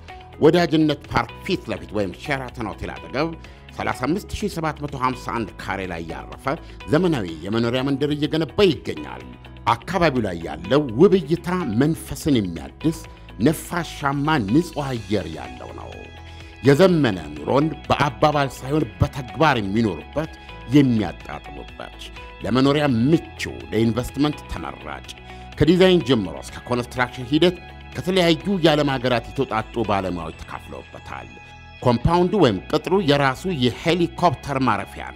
ወዳጅነት ፓርክ ፊት ለፊት ወይም ሸራተን ሆቴል አጠገብ 35751 ካሬ ላይ ያረፈ ዘመናዊ የመኖሪያ መንደር እየገነባ ይገኛል። አካባቢው ላይ ያለው ውብ እይታ መንፈስን የሚያድስ ነፋሻማ ንጹሕ አየር ያለው ነው። የዘመነ ኑሮን በአባባል ሳይሆን በተግባር የሚኖሩበት የሚያጣጥሙበት፣ ለመኖሪያ ምቹ፣ ለኢንቨስትመንት ተመራጭ ከዲዛይን ጀምሮ እስከ ኮንስትራክሽን ሂደት ከተለያዩ የዓለም ሀገራት የተውጣጡ ባለሙያዎች ተካፍለውበታል። ኮምፓውንዱ ወይም ቅጥሩ የራሱ የሄሊኮፕተር ማረፊያ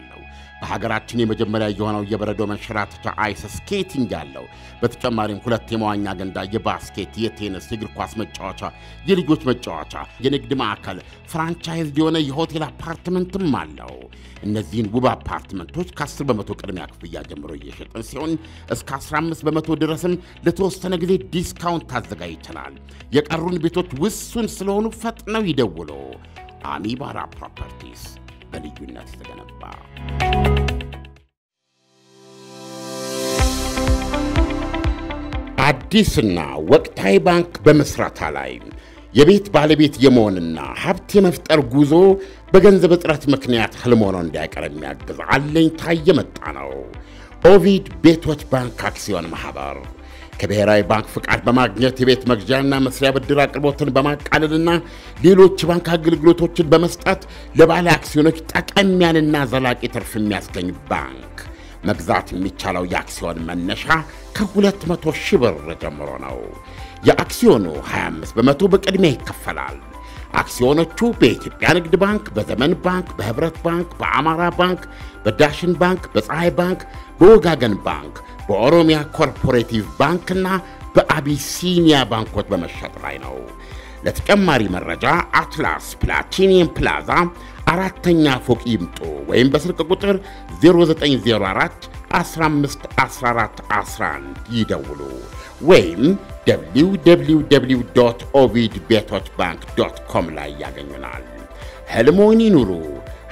በሀገራችን የመጀመሪያ የሆነው የበረዶ መንሸራተቻ አይስ ስኬቲንግ ያለው በተጨማሪም ሁለት የመዋኛ ገንዳ፣ የባስኬት፣ የቴንስ የእግር ኳስ መጫወቻ፣ የልጆች መጫወቻ፣ የንግድ ማዕከል፣ ፍራንቻይዝ የሆነ የሆቴል አፓርትመንትም አለው። እነዚህን ውብ አፓርትመንቶች ከ10 በመቶ ቅድሚያ ክፍያ ጀምሮ እየሸጥን ሲሆን እስከ 15 በመቶ ድረስም ለተወሰነ ጊዜ ዲስካውንት ታዘጋጅተናል። የቀሩን ቤቶች ውሱን ስለሆኑ ፈጥነው ይደውሉ። አሚባራ ፕሮፐርቲስ በልዩነት ተገነባ። አዲስና ወቅታዊ ባንክ በመስራታ ላይ የቤት ባለቤት የመሆንና ሀብት የመፍጠር ጉዞ በገንዘብ እጥረት ምክንያት ህልም ሆኖ እንዳይቀር የሚያግዝ አለኝታ የመጣ ነው። ኦቪድ ቤቶች ባንክ አክሲዮን ማህበር። ከብሔራዊ ባንክ ፍቃድ በማግኘት የቤት መግዣና መስሪያ ብድር አቅርቦትን በማቃለልና ሌሎች ባንክ አገልግሎቶችን በመስጠት ለባለ አክሲዮኖች ጠቀሚያንና ዘላቂ ትርፍ የሚያስገኝ ባንክ። መግዛት የሚቻለው የአክሲዮን መነሻ ከ200 ሺህ ብር ጀምሮ ነው። የአክሲዮኑ 25 በመቶ በቅድሚያ ይከፈላል። አክሲዮኖቹ በኢትዮጵያ ንግድ ባንክ፣ በዘመን ባንክ፣ በህብረት ባንክ፣ በአማራ ባንክ፣ በዳሽን ባንክ፣ በፀሐይ ባንክ፣ በወጋገን ባንክ በኦሮሚያ ኮርፖሬቲቭ ባንክና በአቢሲኒያ ባንኮች በመሸጥ ላይ ነው። ለተጨማሪ መረጃ አትላስ ፕላቲኒየም ፕላዛ አራተኛ ፎቅ ይምጡ ወይም በስልክ ቁጥር 0904151411 ይደውሉ ወይም www ኦቪድ ቤቶች ባንክ ዶት ኮም ላይ ያገኙናል። ህልሞን ይኑሩ፣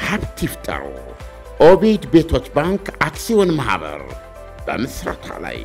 ሀብት ይፍጠሩ። ኦቪድ ቤቶች ባንክ አክሲዮን ማኅበር በምስረታ ላይ